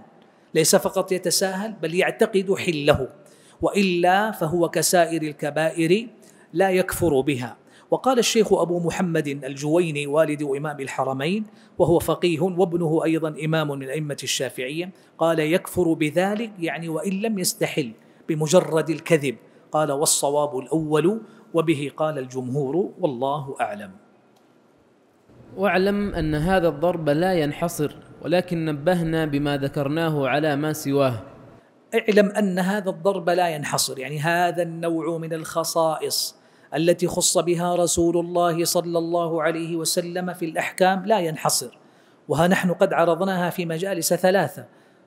ليس فقط يتساهل بل يعتقد حله والا فهو كسائر الكبائر لا يكفر بها وقال الشيخ أبو محمد الجويني والد إمام الحرمين وهو فقيه وابنه أيضا إمام من أئمة الشافعية قال يكفر بذلك يعني وإن لم يستحل بمجرد الكذب قال والصواب الأول وبه قال الجمهور والله أعلم واعلم أن هذا الضرب لا ينحصر ولكن نبهنا بما ذكرناه على ما سواه اعلم أن هذا الضرب لا ينحصر يعني هذا النوع من الخصائص التي خص بها رسول الله صلى الله عليه وسلم في الأحكام لا ينحصر وها نحن قد عرضناها في مجالس ثلاثة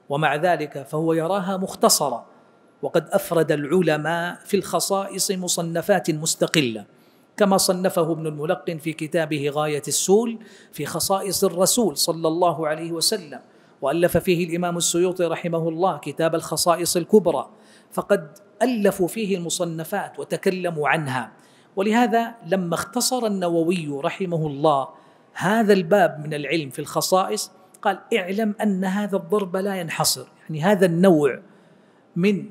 ومع ذلك فهو يراها مختصرة وقد أفرد العلماء في الخصائص مصنفات مستقلة كما صنفه ابن الملقن في كتابه غاية السول في خصائص الرسول صلى الله عليه وسلم وألف فيه الإمام السيوطي رحمه الله كتاب الخصائص الكبرى فقد ألفوا فيه المصنفات وتكلموا عنها ولهذا لما اختصر النووي رحمه الله هذا الباب من العلم في الخصائص قال اعلم ان هذا الضرب لا ينحصر يعني هذا النوع من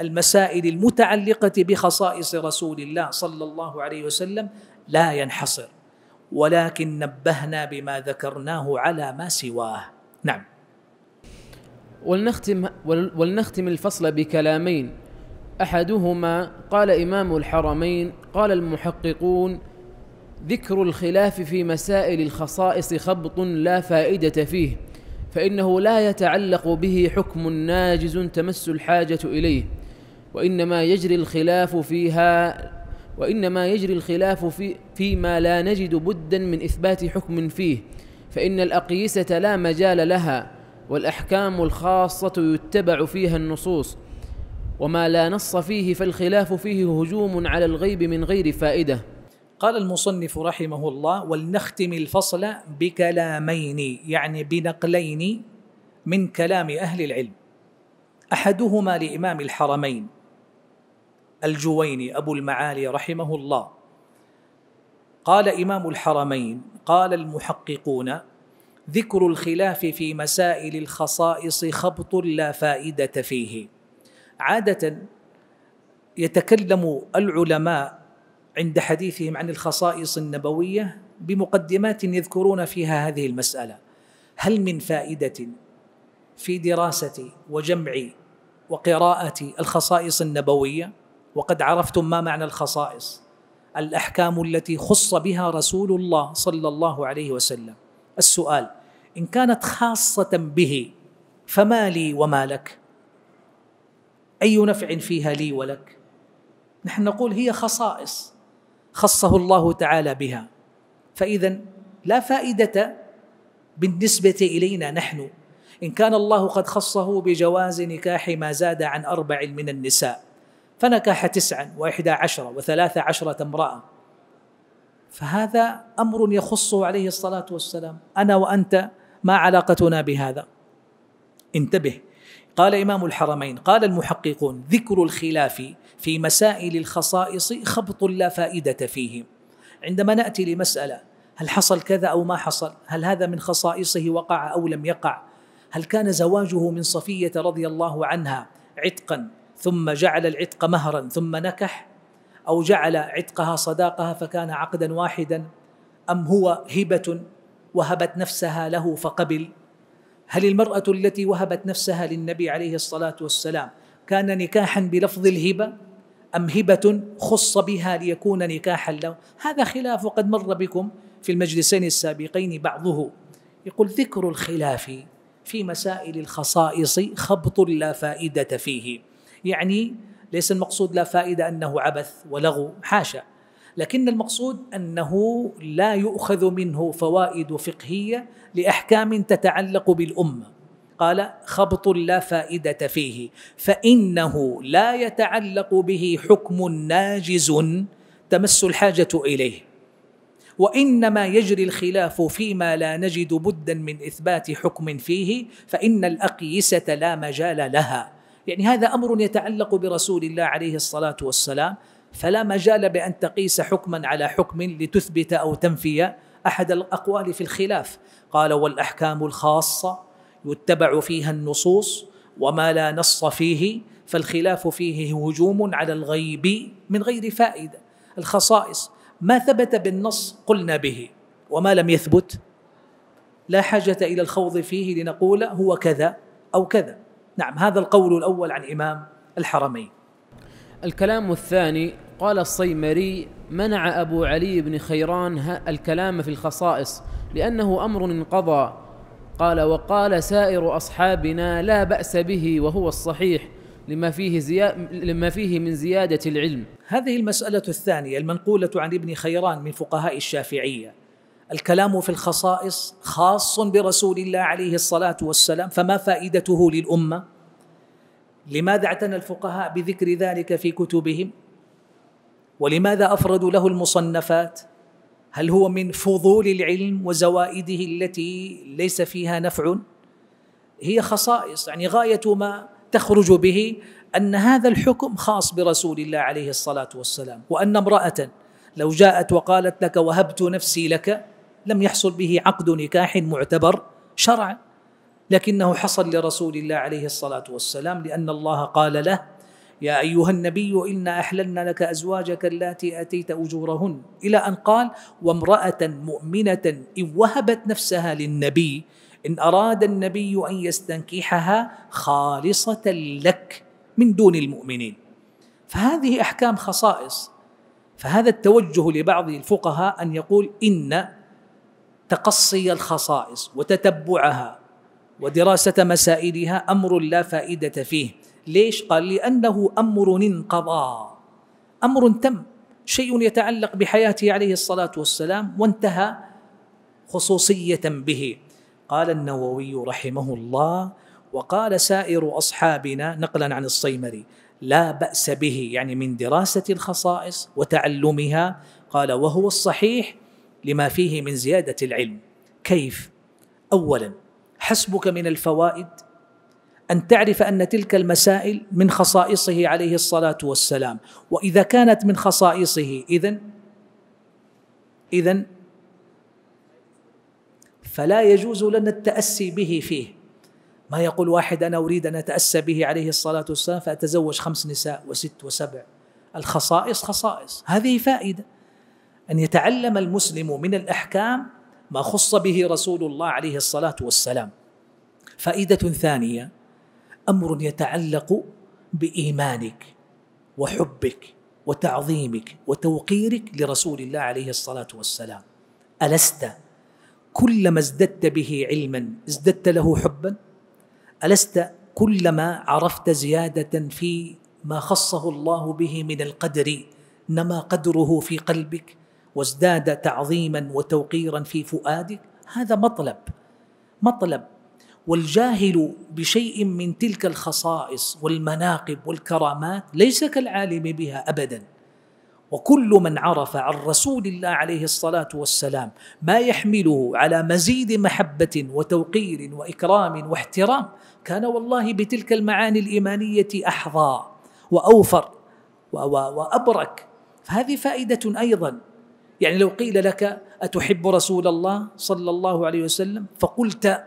المسائل المتعلقه بخصائص رسول الله صلى الله عليه وسلم لا ينحصر ولكن نبهنا بما ذكرناه على ما سواه نعم ولنختم ولنختم الفصل بكلامين احدهما قال امام الحرمين قال المحققون ذكر الخلاف في مسائل الخصائص خبط لا فائده فيه فانه لا يتعلق به حكم ناجز تمس الحاجه اليه وانما يجري الخلاف فيها وانما يجري الخلاف في فيما لا نجد بدا من اثبات حكم فيه فان الاقيسه لا مجال لها والاحكام الخاصه يتبع فيها النصوص وما لا نص فيه فالخلاف فيه هجوم على الغيب من غير فائده قال المصنف رحمه الله ولنختم الفصل بكلامين يعني بنقلين من كلام اهل العلم احدهما لامام الحرمين الجويني ابو المعالي رحمه الله قال امام الحرمين قال المحققون ذكر الخلاف في مسائل الخصائص خبط لا فائده فيه عادة يتكلم العلماء عند حديثهم عن الخصائص النبوية بمقدمات يذكرون فيها هذه المسألة هل من فائدة في دراسة وجمع وقراءة الخصائص النبوية وقد عرفتم ما معنى الخصائص الأحكام التي خص بها رسول الله صلى الله عليه وسلم السؤال إن كانت خاصة به فما لي وما لك أي نفع فيها لي ولك نحن نقول هي خصائص خصه الله تعالى بها فإذا لا فائدة بالنسبة إلينا نحن إن كان الله قد خصه بجواز نكاح ما زاد عن أربع من النساء فنكح تسعا وإحدى عشرة وثلاث عشرة امرأة فهذا أمر يخصه عليه الصلاة والسلام أنا وأنت ما علاقتنا بهذا انتبه قال إمام الحرمين قال المحققون ذكر الخلاف في مسائل الخصائص خبط لا فائدة فيه عندما نأتي لمسألة هل حصل كذا أو ما حصل هل هذا من خصائصه وقع أو لم يقع هل كان زواجه من صفية رضي الله عنها عتقا ثم جعل العتق مهرا ثم نكح أو جعل عتقها صداقها فكان عقدا واحدا أم هو هبة وهبت نفسها له فقبل هل المرأة التي وهبت نفسها للنبي عليه الصلاة والسلام كان نكاحا بلفظ الهبة أم هبة خص بها ليكون نكاحا له هذا خلاف وقد مر بكم في المجلسين السابقين بعضه يقول ذكر الخلاف في مسائل الخصائص خبط لا فائدة فيه يعني ليس المقصود لا فائدة أنه عبث ولغو حاشا لكن المقصود انه لا يؤخذ منه فوائد فقهيه لاحكام تتعلق بالامه قال خبط لا فائده فيه فانه لا يتعلق به حكم ناجز تمس الحاجه اليه وانما يجري الخلاف فيما لا نجد بدا من اثبات حكم فيه فان الاقيسه لا مجال لها يعني هذا امر يتعلق برسول الله عليه الصلاه والسلام فلا مجال بأن تقيس حكما على حكم لتثبت أو تنفي أحد الأقوال في الخلاف قال والأحكام الخاصة يتبع فيها النصوص وما لا نص فيه فالخلاف فيه هجوم على الغيب من غير فائدة الخصائص ما ثبت بالنص قلنا به وما لم يثبت لا حاجة إلى الخوض فيه لنقول هو كذا أو كذا نعم هذا القول الأول عن إمام الحرمين الكلام الثاني قال الصيمري منع أبو علي بن خيران الكلام في الخصائص لأنه أمر انقضى قال وقال سائر أصحابنا لا بأس به وهو الصحيح لما فيه, زيا... لما فيه من زيادة العلم هذه المسألة الثانية المنقولة عن ابن خيران من فقهاء الشافعية الكلام في الخصائص خاص برسول الله عليه الصلاة والسلام فما فائدته للأمة؟ لماذا اعتنى الفقهاء بذكر ذلك في كتبهم؟ ولماذا افردوا له المصنفات هل هو من فضول العلم وزوائده التي ليس فيها نفع هي خصائص يعني غايه ما تخرج به ان هذا الحكم خاص برسول الله عليه الصلاه والسلام وان امراه لو جاءت وقالت لك وهبت نفسي لك لم يحصل به عقد نكاح معتبر شرعا لكنه حصل لرسول الله عليه الصلاه والسلام لان الله قال له يا أيها النبي إنا أحللنا لك أزواجك اللاتي أتيت أجورهن إلى أن قال وامرأة مؤمنة إن وهبت نفسها للنبي إن أراد النبي أن يستنكحها خالصة لك من دون المؤمنين فهذه أحكام خصائص فهذا التوجه لبعض الفقهاء أن يقول إن تقصي الخصائص وتتبعها ودراسة مسائلها أمر لا فائدة فيه ليش؟ قال لأنه أمر انقضى أمر تم شيء يتعلق بحياته عليه الصلاة والسلام وانتهى خصوصية به قال النووي رحمه الله وقال سائر أصحابنا نقلا عن الصيمري لا بأس به يعني من دراسة الخصائص وتعلمها قال وهو الصحيح لما فيه من زيادة العلم كيف؟ أولا حسبك من الفوائد ان تعرف ان تلك المسائل من خصائصه عليه الصلاه والسلام واذا كانت من خصائصه اذا اذا فلا يجوز لنا التاسي به فيه ما يقول واحد انا اريد ان اتاسى به عليه الصلاه والسلام فاتزوج خمس نساء وست وسبع الخصائص خصائص هذه فائده ان يتعلم المسلم من الاحكام ما خص به رسول الله عليه الصلاه والسلام فائده ثانيه امر يتعلق بايمانك وحبك وتعظيمك وتوقيرك لرسول الله عليه الصلاه والسلام الست كلما ازددت به علما ازددت له حبا الست كلما عرفت زياده في ما خصه الله به من القدر نما قدره في قلبك وازداد تعظيما وتوقيرا في فؤادك هذا مطلب مطلب والجاهل بشيء من تلك الخصائص والمناقب والكرامات ليس كالعالم بها ابدا وكل من عرف عن رسول الله عليه الصلاه والسلام ما يحمله على مزيد محبه وتوقير واكرام واحترام كان والله بتلك المعاني الايمانيه احظى واوفر وابرك فهذه فائده ايضا يعني لو قيل لك اتحب رسول الله صلى الله عليه وسلم فقلت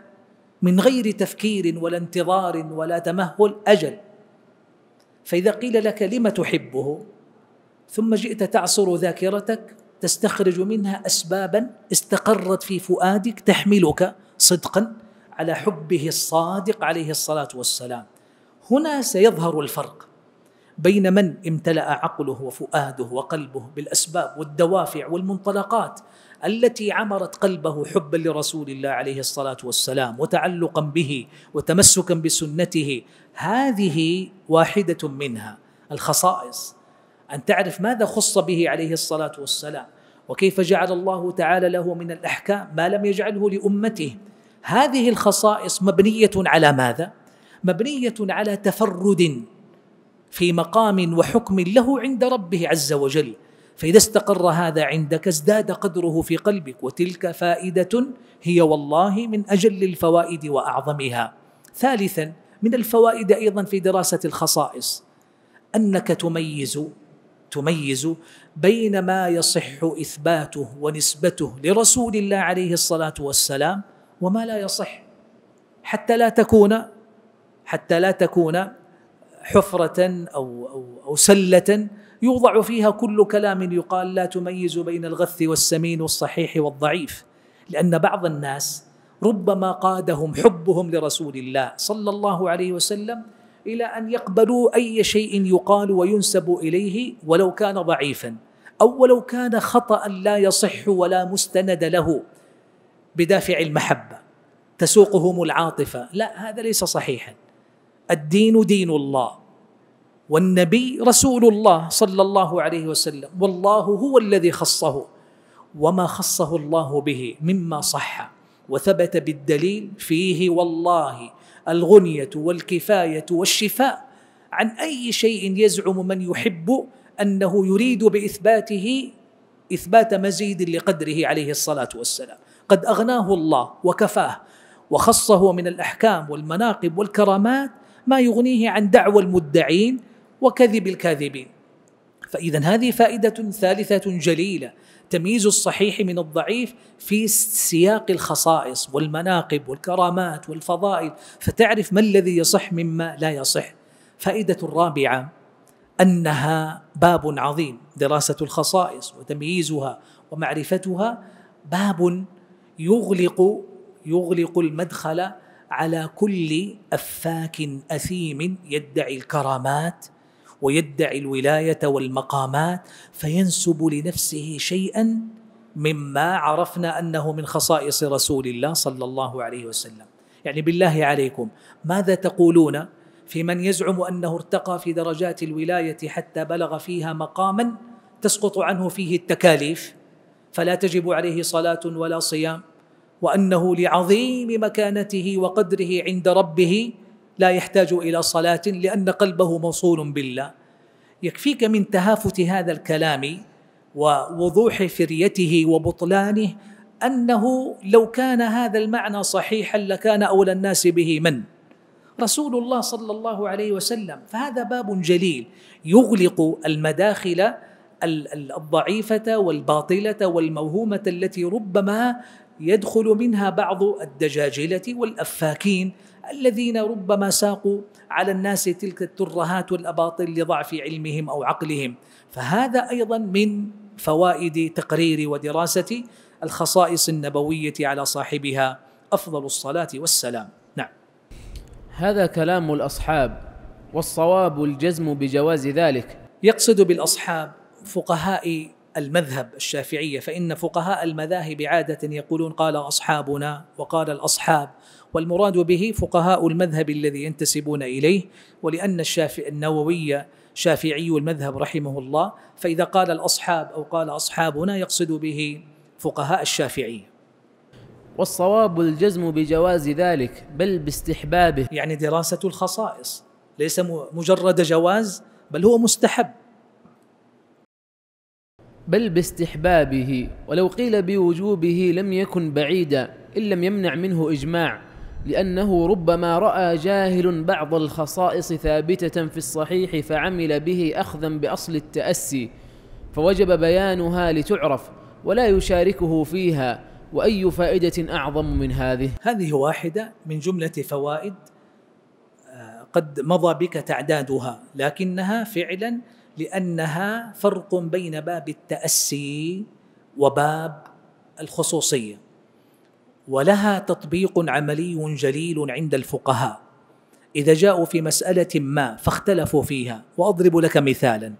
من غير تفكير ولا انتظار ولا تمهل اجل فاذا قيل لك لم تحبه ثم جئت تعصر ذاكرتك تستخرج منها اسبابا استقرت في فؤادك تحملك صدقا على حبه الصادق عليه الصلاه والسلام هنا سيظهر الفرق بين من امتلأ عقله وفؤاده وقلبه بالأسباب والدوافع والمنطلقات التي عمرت قلبه حبا لرسول الله عليه الصلاه والسلام وتعلقا به وتمسكا بسنته هذه واحده منها الخصائص ان تعرف ماذا خص به عليه الصلاه والسلام وكيف جعل الله تعالى له من الاحكام ما لم يجعله لامته هذه الخصائص مبنيه على ماذا مبنيه على تفرد في مقام وحكم له عند ربه عز وجل فاذا استقر هذا عندك ازداد قدره في قلبك وتلك فائده هي والله من اجل الفوائد واعظمها ثالثا من الفوائد ايضا في دراسه الخصائص انك تميز تميز بين ما يصح اثباته ونسبته لرسول الله عليه الصلاه والسلام وما لا يصح حتى لا تكون حتى لا تكون حفرة أو, أو, أو سلة يوضع فيها كل كلام يقال لا تميز بين الغث والسمين والصحيح والضعيف لأن بعض الناس ربما قادهم حبهم لرسول الله صلى الله عليه وسلم إلى أن يقبلوا أي شيء يقال وينسب إليه ولو كان ضعيفا أو ولو كان خطأ لا يصح ولا مستند له بدافع المحبة تسوقهم العاطفة لا هذا ليس صحيحا الدين دين الله والنبي رسول الله صلى الله عليه وسلم والله هو الذي خصه وما خصه الله به مما صح وثبت بالدليل فيه والله الغنيه والكفايه والشفاء عن اي شيء يزعم من يحب انه يريد باثباته اثبات مزيد لقدره عليه الصلاه والسلام قد اغناه الله وكفاه وخصه من الاحكام والمناقب والكرامات ما يغنيه عن دعوى المدعين وكذب الكاذبين فاذا هذه فائده ثالثه جليله تمييز الصحيح من الضعيف في سياق الخصائص والمناقب والكرامات والفضائل فتعرف ما الذي يصح مما لا يصح فائده الرابعه انها باب عظيم دراسه الخصائص وتمييزها ومعرفتها باب يغلق يغلق المدخل على كل افاك اثيم يدعي الكرامات ويدعي الولايه والمقامات فينسب لنفسه شيئا مما عرفنا انه من خصائص رسول الله صلى الله عليه وسلم يعني بالله عليكم ماذا تقولون في من يزعم انه ارتقى في درجات الولايه حتى بلغ فيها مقاما تسقط عنه فيه التكاليف فلا تجب عليه صلاه ولا صيام وانه لعظيم مكانته وقدره عند ربه لا يحتاج الى صلاه لان قلبه موصول بالله يكفيك من تهافت هذا الكلام ووضوح فريته وبطلانه انه لو كان هذا المعنى صحيحا لكان اولى الناس به من رسول الله صلى الله عليه وسلم فهذا باب جليل يغلق المداخل الضعيفه والباطله والموهومه التي ربما يدخل منها بعض الدجاجلة والأفاكين الذين ربما ساقوا على الناس تلك الترهات والأباطيل لضعف علمهم أو عقلهم فهذا أيضا من فوائد تقرير ودراسة الخصائص النبوية على صاحبها أفضل الصلاة والسلام نعم هذا كلام الأصحاب والصواب الجزم بجواز ذلك يقصد بالأصحاب فقهاء المذهب الشافعية فإن فقهاء المذاهب عادة يقولون قال أصحابنا وقال الأصحاب والمراد به فقهاء المذهب الذي ينتسبون إليه ولأن الشافعي النووي شافعي المذهب رحمه الله فإذا قال الأصحاب أو قال أصحابنا يقصد به فقهاء الشافعية والصواب الجزم بجواز ذلك بل باستحبابه يعني دراسة الخصائص ليس مجرد جواز بل هو مستحب بل باستحبابه ولو قيل بوجوبه لم يكن بعيدا إن لم يمنع منه إجماع لأنه ربما رأى جاهل بعض الخصائص ثابتة في الصحيح فعمل به أخذا بأصل التأسي فوجب بيانها لتعرف ولا يشاركه فيها وأي فائدة أعظم من هذه هذه واحدة من جملة فوائد آه، قد مضى بك تعدادها لكنها فعلا لانها فرق بين باب التاسي وباب الخصوصيه ولها تطبيق عملي جليل عند الفقهاء اذا جاءوا في مساله ما فاختلفوا فيها واضرب لك مثالا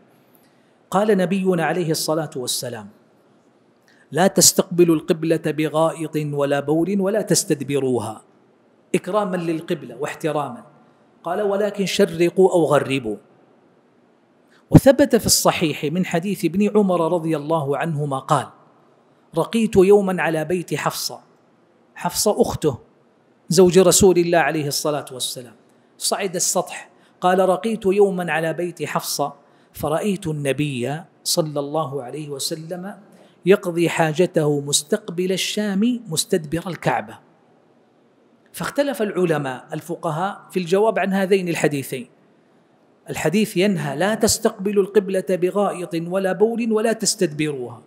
قال نبينا عليه الصلاه والسلام لا تستقبلوا القبله بغائط ولا بول ولا تستدبروها اكراما للقبله واحتراما قال ولكن شرقوا او غربوا وثبت في الصحيح من حديث ابن عمر رضي الله عنهما قال رقيت يوما على بيت حفصه حفصه اخته زوج رسول الله عليه الصلاه والسلام صعد السطح قال رقيت يوما على بيت حفصه فرايت النبي صلى الله عليه وسلم يقضي حاجته مستقبل الشام مستدبر الكعبه فاختلف العلماء الفقهاء في الجواب عن هذين الحديثين الحديث ينهى لا تستقبلوا القبلة بغائط ولا بول ولا تستدبروها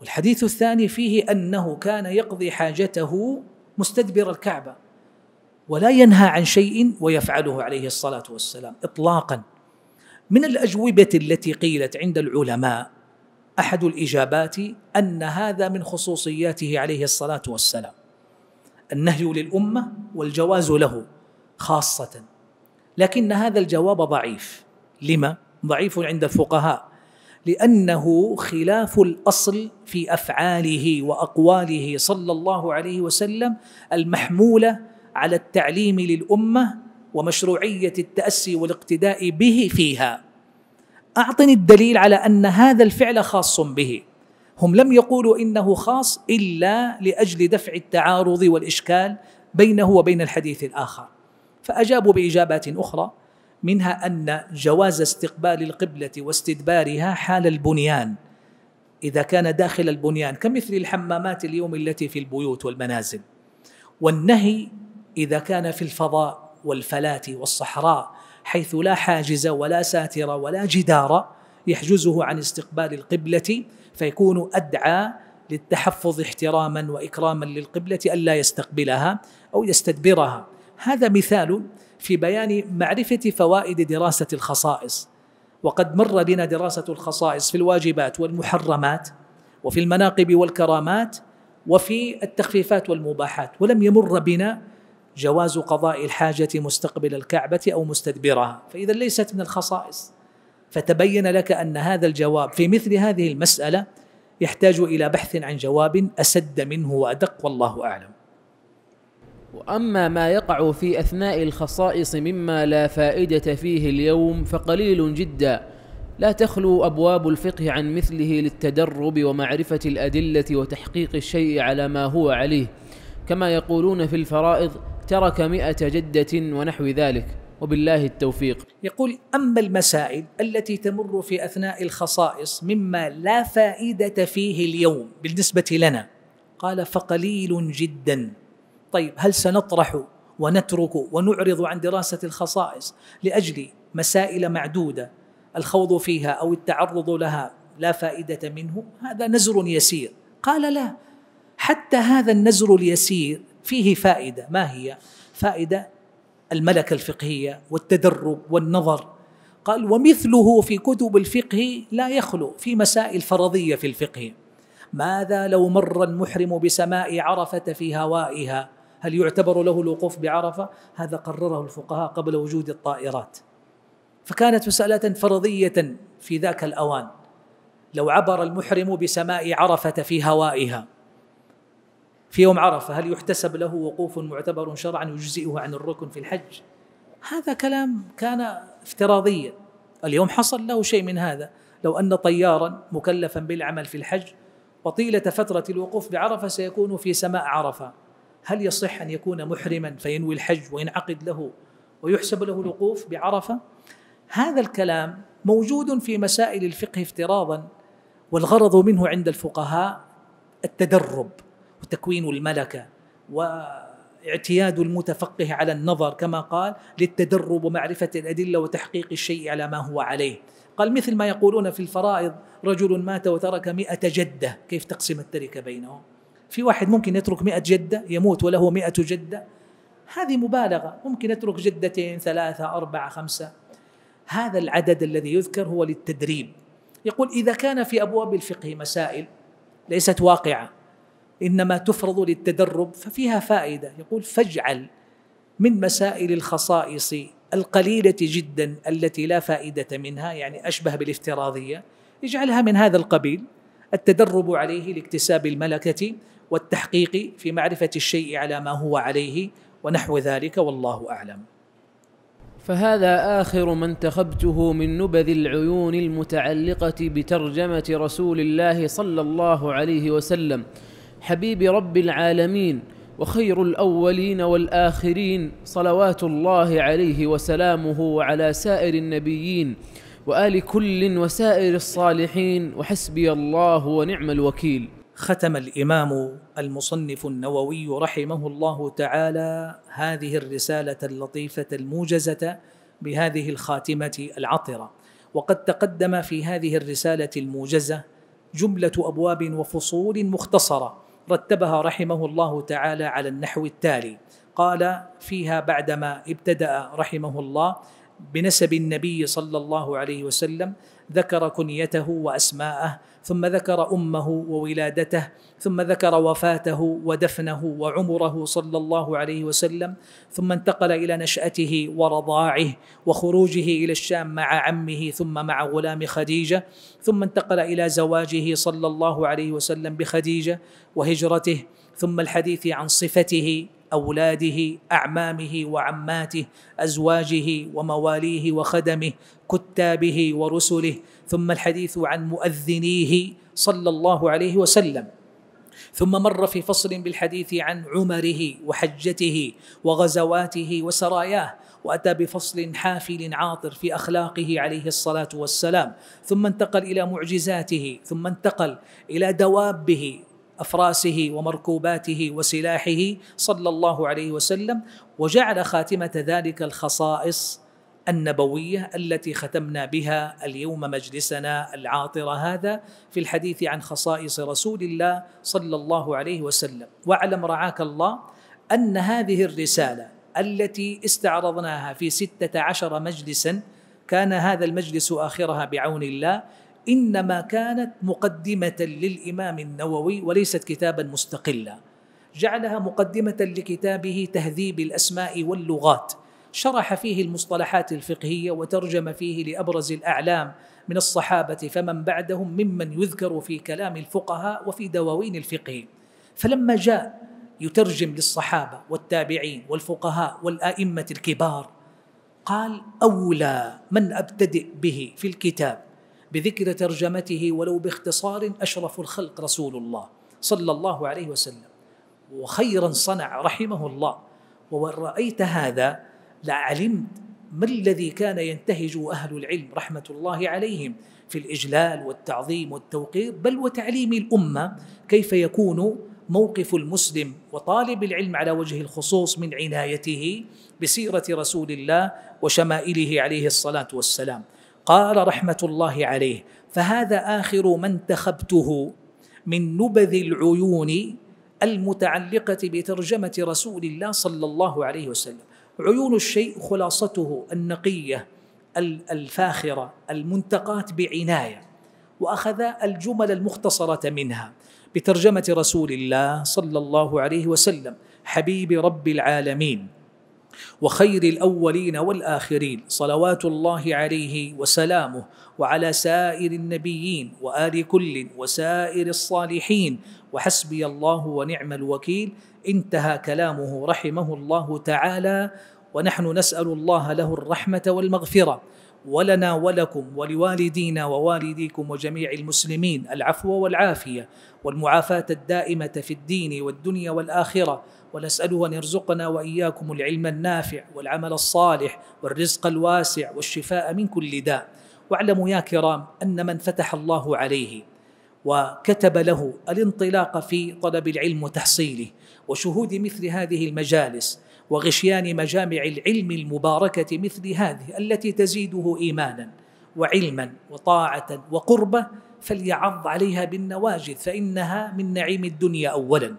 والحديث الثاني فيه أنه كان يقضي حاجته مستدبر الكعبة ولا ينهى عن شيء ويفعله عليه الصلاة والسلام إطلاقا من الأجوبة التي قيلت عند العلماء أحد الإجابات أن هذا من خصوصياته عليه الصلاة والسلام النهي للأمة والجواز له خاصة لكن هذا الجواب ضعيف لما؟ ضعيف عند الفقهاء لأنه خلاف الأصل في أفعاله وأقواله صلى الله عليه وسلم المحمولة على التعليم للأمة ومشروعية التأسي والاقتداء به فيها أعطني الدليل على أن هذا الفعل خاص به هم لم يقولوا إنه خاص إلا لأجل دفع التعارض والإشكال بينه وبين الحديث الآخر فأجابوا بإجابات أخرى منها أن جواز استقبال القبلة واستدبارها حال البنيان إذا كان داخل البنيان كمثل الحمامات اليوم التي في البيوت والمنازل والنهي إذا كان في الفضاء والفلاة والصحراء حيث لا حاجز ولا ساتر ولا جدار يحجزه عن استقبال القبلة فيكون أدعى للتحفظ احتراما وإكراما للقبلة ألا يستقبلها أو يستدبرها هذا مثال في بيان معرفة فوائد دراسة الخصائص وقد مر بنا دراسة الخصائص في الواجبات والمحرمات وفي المناقب والكرامات وفي التخفيفات والمباحات ولم يمر بنا جواز قضاء الحاجة مستقبل الكعبة أو مستدبرها فإذا ليست من الخصائص فتبين لك أن هذا الجواب في مثل هذه المسألة يحتاج إلى بحث عن جواب أسد منه وأدق والله أعلم واما ما يقع في اثناء الخصائص مما لا فائده فيه اليوم فقليل جدا لا تخلو ابواب الفقه عن مثله للتدرب ومعرفه الادله وتحقيق الشيء على ما هو عليه كما يقولون في الفرائض ترك مئة جدة ونحو ذلك وبالله التوفيق يقول أما المسائل التي تمر في أثناء الخصائص مما لا فائدة فيه اليوم بالنسبة لنا قال فقليل جدا طيب هل سنطرح ونترك ونعرض عن دراسة الخصائص لأجل مسائل معدودة الخوض فيها أو التعرض لها لا فائدة منه هذا نزر يسير قال لا حتى هذا النزر اليسير فيه فائدة ما هي؟ فائدة الملكة الفقهية والتدرب والنظر قال ومثله في كتب الفقه لا يخلو في مسائل فرضية في الفقه ماذا لو مر المحرم بسماء عرفة في هوائها هل يعتبر له الوقوف بعرفة هذا قرره الفقهاء قبل وجود الطائرات فكانت مسألة فرضية في ذاك الأوان لو عبر المحرم بسماء عرفة في هوائها في يوم عرفة هل يحتسب له وقوف معتبر شرعا يجزئه عن الركن في الحج هذا كلام كان افتراضيا اليوم حصل له شيء من هذا لو أن طيارا مكلفا بالعمل في الحج وطيلة فترة الوقوف بعرفة سيكون في سماء عرفة هل يصح أن يكون محرما فينوي الحج وينعقد له ويحسب له الوقوف بعرفة هذا الكلام موجود في مسائل الفقه افتراضا والغرض منه عند الفقهاء التدرب وتكوين الملكة واعتياد المتفقه على النظر كما قال للتدرب ومعرفة الأدلة وتحقيق الشيء على ما هو عليه قال مثل ما يقولون في الفرائض رجل مات وترك مئة جدة كيف تقسم التركة بينهم في واحد ممكن يترك مئة جدة يموت وله مئة جدة هذه مبالغة ممكن يترك جدتين ثلاثة أربعة خمسة هذا العدد الذي يذكر هو للتدريب يقول إذا كان في أبواب الفقه مسائل ليست واقعة إنما تفرض للتدرب ففيها فائدة يقول فاجعل من مسائل الخصائص القليلة جدا التي لا فائدة منها يعني أشبه بالافتراضية اجعلها من هذا القبيل التدرب عليه لاكتساب الملكة والتحقيق في معرفة الشيء على ما هو عليه ونحو ذلك والله أعلم فهذا آخر ما انتخبته من نبذ العيون المتعلقة بترجمة رسول الله صلى الله عليه وسلم حبيب رب العالمين وخير الأولين والآخرين صلوات الله عليه وسلامه وعلى سائر النبيين وآل كل وسائر الصالحين وحسبي الله ونعم الوكيل ختم الامام المصنف النووي رحمه الله تعالى هذه الرساله اللطيفه الموجزه بهذه الخاتمه العطره وقد تقدم في هذه الرساله الموجزه جمله ابواب وفصول مختصره رتبها رحمه الله تعالى على النحو التالي قال فيها بعدما ابتدا رحمه الله بنسب النبي صلى الله عليه وسلم ذكر كنيته واسماءه ثم ذكر امه وولادته ثم ذكر وفاته ودفنه وعمره صلى الله عليه وسلم ثم انتقل الى نشاته ورضاعه وخروجه الى الشام مع عمه ثم مع غلام خديجه ثم انتقل الى زواجه صلى الله عليه وسلم بخديجه وهجرته ثم الحديث عن صفته اولاده اعمامه وعماته ازواجه ومواليه وخدمه كتابه ورسله ثم الحديث عن مؤذنيه صلى الله عليه وسلم ثم مر في فصل بالحديث عن عمره وحجته وغزواته وسراياه واتى بفصل حافل عاطر في اخلاقه عليه الصلاه والسلام ثم انتقل الى معجزاته ثم انتقل الى دوابه افراسه ومركوباته وسلاحه صلى الله عليه وسلم وجعل خاتمه ذلك الخصائص النبويه التي ختمنا بها اليوم مجلسنا العاطر هذا في الحديث عن خصائص رسول الله صلى الله عليه وسلم واعلم رعاك الله ان هذه الرساله التي استعرضناها في سته عشر مجلسا كان هذا المجلس اخرها بعون الله انما كانت مقدمه للامام النووي وليست كتابا مستقلا جعلها مقدمه لكتابه تهذيب الاسماء واللغات شرح فيه المصطلحات الفقهيه وترجم فيه لابرز الاعلام من الصحابه فمن بعدهم ممن يذكر في كلام الفقهاء وفي دواوين الفقه فلما جاء يترجم للصحابه والتابعين والفقهاء والائمه الكبار قال اولى من ابتدئ به في الكتاب بذكر ترجمته ولو باختصار أشرف الخلق رسول الله صلى الله عليه وسلم وخيرا صنع رحمه الله وإن رأيت هذا لعلمت ما الذي كان ينتهج أهل العلم رحمة الله عليهم في الإجلال والتعظيم والتوقير بل وتعليم الأمة كيف يكون موقف المسلم وطالب العلم على وجه الخصوص من عنايته بسيرة رسول الله وشمائله عليه الصلاة والسلام قال رحمه الله عليه فهذا اخر ما انتخبته من نبذ العيون المتعلقه بترجمه رسول الله صلى الله عليه وسلم عيون الشيء خلاصته النقيه الفاخره المنتقاه بعنايه واخذ الجمل المختصره منها بترجمه رسول الله صلى الله عليه وسلم حبيب رب العالمين وخير الاولين والاخرين صلوات الله عليه وسلامه وعلى سائر النبيين وال كل وسائر الصالحين وحسبي الله ونعم الوكيل انتهى كلامه رحمه الله تعالى ونحن نسال الله له الرحمه والمغفره ولنا ولكم ولوالدينا ووالديكم وجميع المسلمين العفو والعافيه والمعافاه الدائمه في الدين والدنيا والاخره ونسأله أن يرزقنا وإياكم العلم النافع والعمل الصالح والرزق الواسع والشفاء من كل داء واعلموا يا كرام أن من فتح الله عليه وكتب له الانطلاق في طلب العلم وتحصيله وشهود مثل هذه المجالس وغشيان مجامع العلم المباركة مثل هذه التي تزيده إيمانا وعلما وطاعة وقربة فليعض عليها بالنواجذ فإنها من نعيم الدنيا أولاً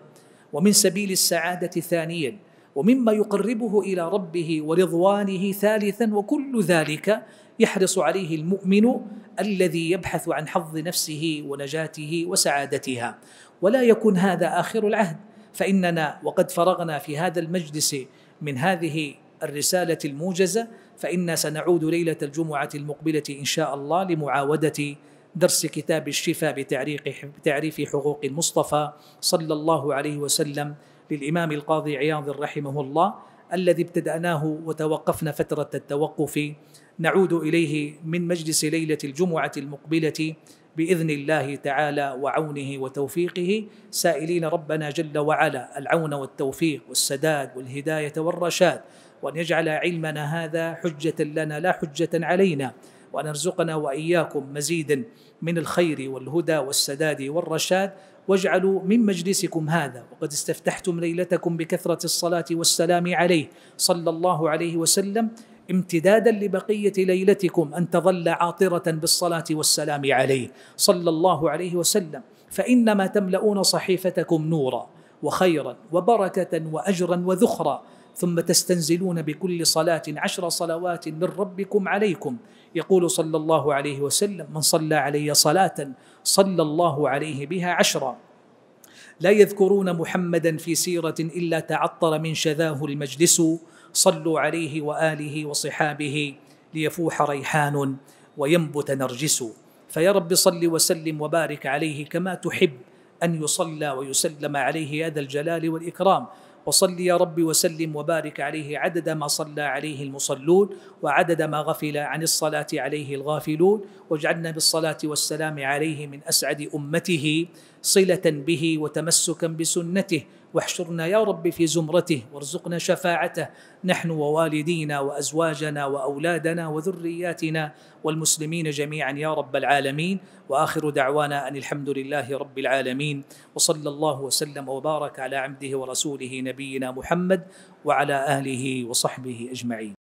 ومن سبيل السعادة ثانيا ومما يقربه إلى ربه ورضوانه ثالثا وكل ذلك يحرص عليه المؤمن الذي يبحث عن حظ نفسه ونجاته وسعادتها ولا يكون هذا آخر العهد فإننا وقد فرغنا في هذا المجلس من هذه الرسالة الموجزة فإنا سنعود ليلة الجمعة المقبلة إن شاء الله لمعاودة درس كتاب الشفاء بتعريف حقوق المصطفى صلى الله عليه وسلم للإمام القاضي عياض رحمه الله الذي ابتدأناه وتوقفنا فترة التوقف نعود إليه من مجلس ليلة الجمعة المقبلة باذن الله تعالى وعونه وتوفيقه سائلين ربنا جل وعلا العون والتوفيق والسداد والهدايه والرشاد وان يجعل علمنا هذا حجه لنا لا حجه علينا وأن يرزقنا وإياكم مزيدا من الخير والهدى والسداد والرشاد واجعلوا من مجلسكم هذا وقد استفتحتم ليلتكم بكثرة الصلاة والسلام عليه صلى الله عليه وسلم امتدادا لبقيه ليلتكم ان تظل عاطره بالصلاه والسلام عليه صلى الله عليه وسلم فانما تملؤون صحيفتكم نورا وخيرا وبركه واجرا وذخرا ثم تستنزلون بكل صلاه عشر صلوات من ربكم عليكم يقول صلى الله عليه وسلم من صلى علي صلاة صلى الله عليه بها عشرا لا يذكرون محمدا في سيرة إلا تعطر من شذاه المجلس صلوا عليه وآله وصحابه ليفوح ريحان وينبت نرجس فيا رب صل وسلم وبارك عليه كما تحب أن يصلى ويسلم عليه يا ذا الجلال والإكرام وصل يا رب وسلم وبارك عليه عدد ما صلى عليه المصلون وعدد ما غفل عن الصلاة عليه الغافلون واجعلنا بالصلاة والسلام عليه من أسعد أمته صلة به وتمسكا بسنته واحشرنا يا رب في زمرته وارزقنا شفاعته نحن ووالدينا وازواجنا واولادنا وذرياتنا والمسلمين جميعا يا رب العالمين واخر دعوانا ان الحمد لله رب العالمين وصلى الله وسلم وبارك على عبده ورسوله نبينا محمد وعلى اله وصحبه اجمعين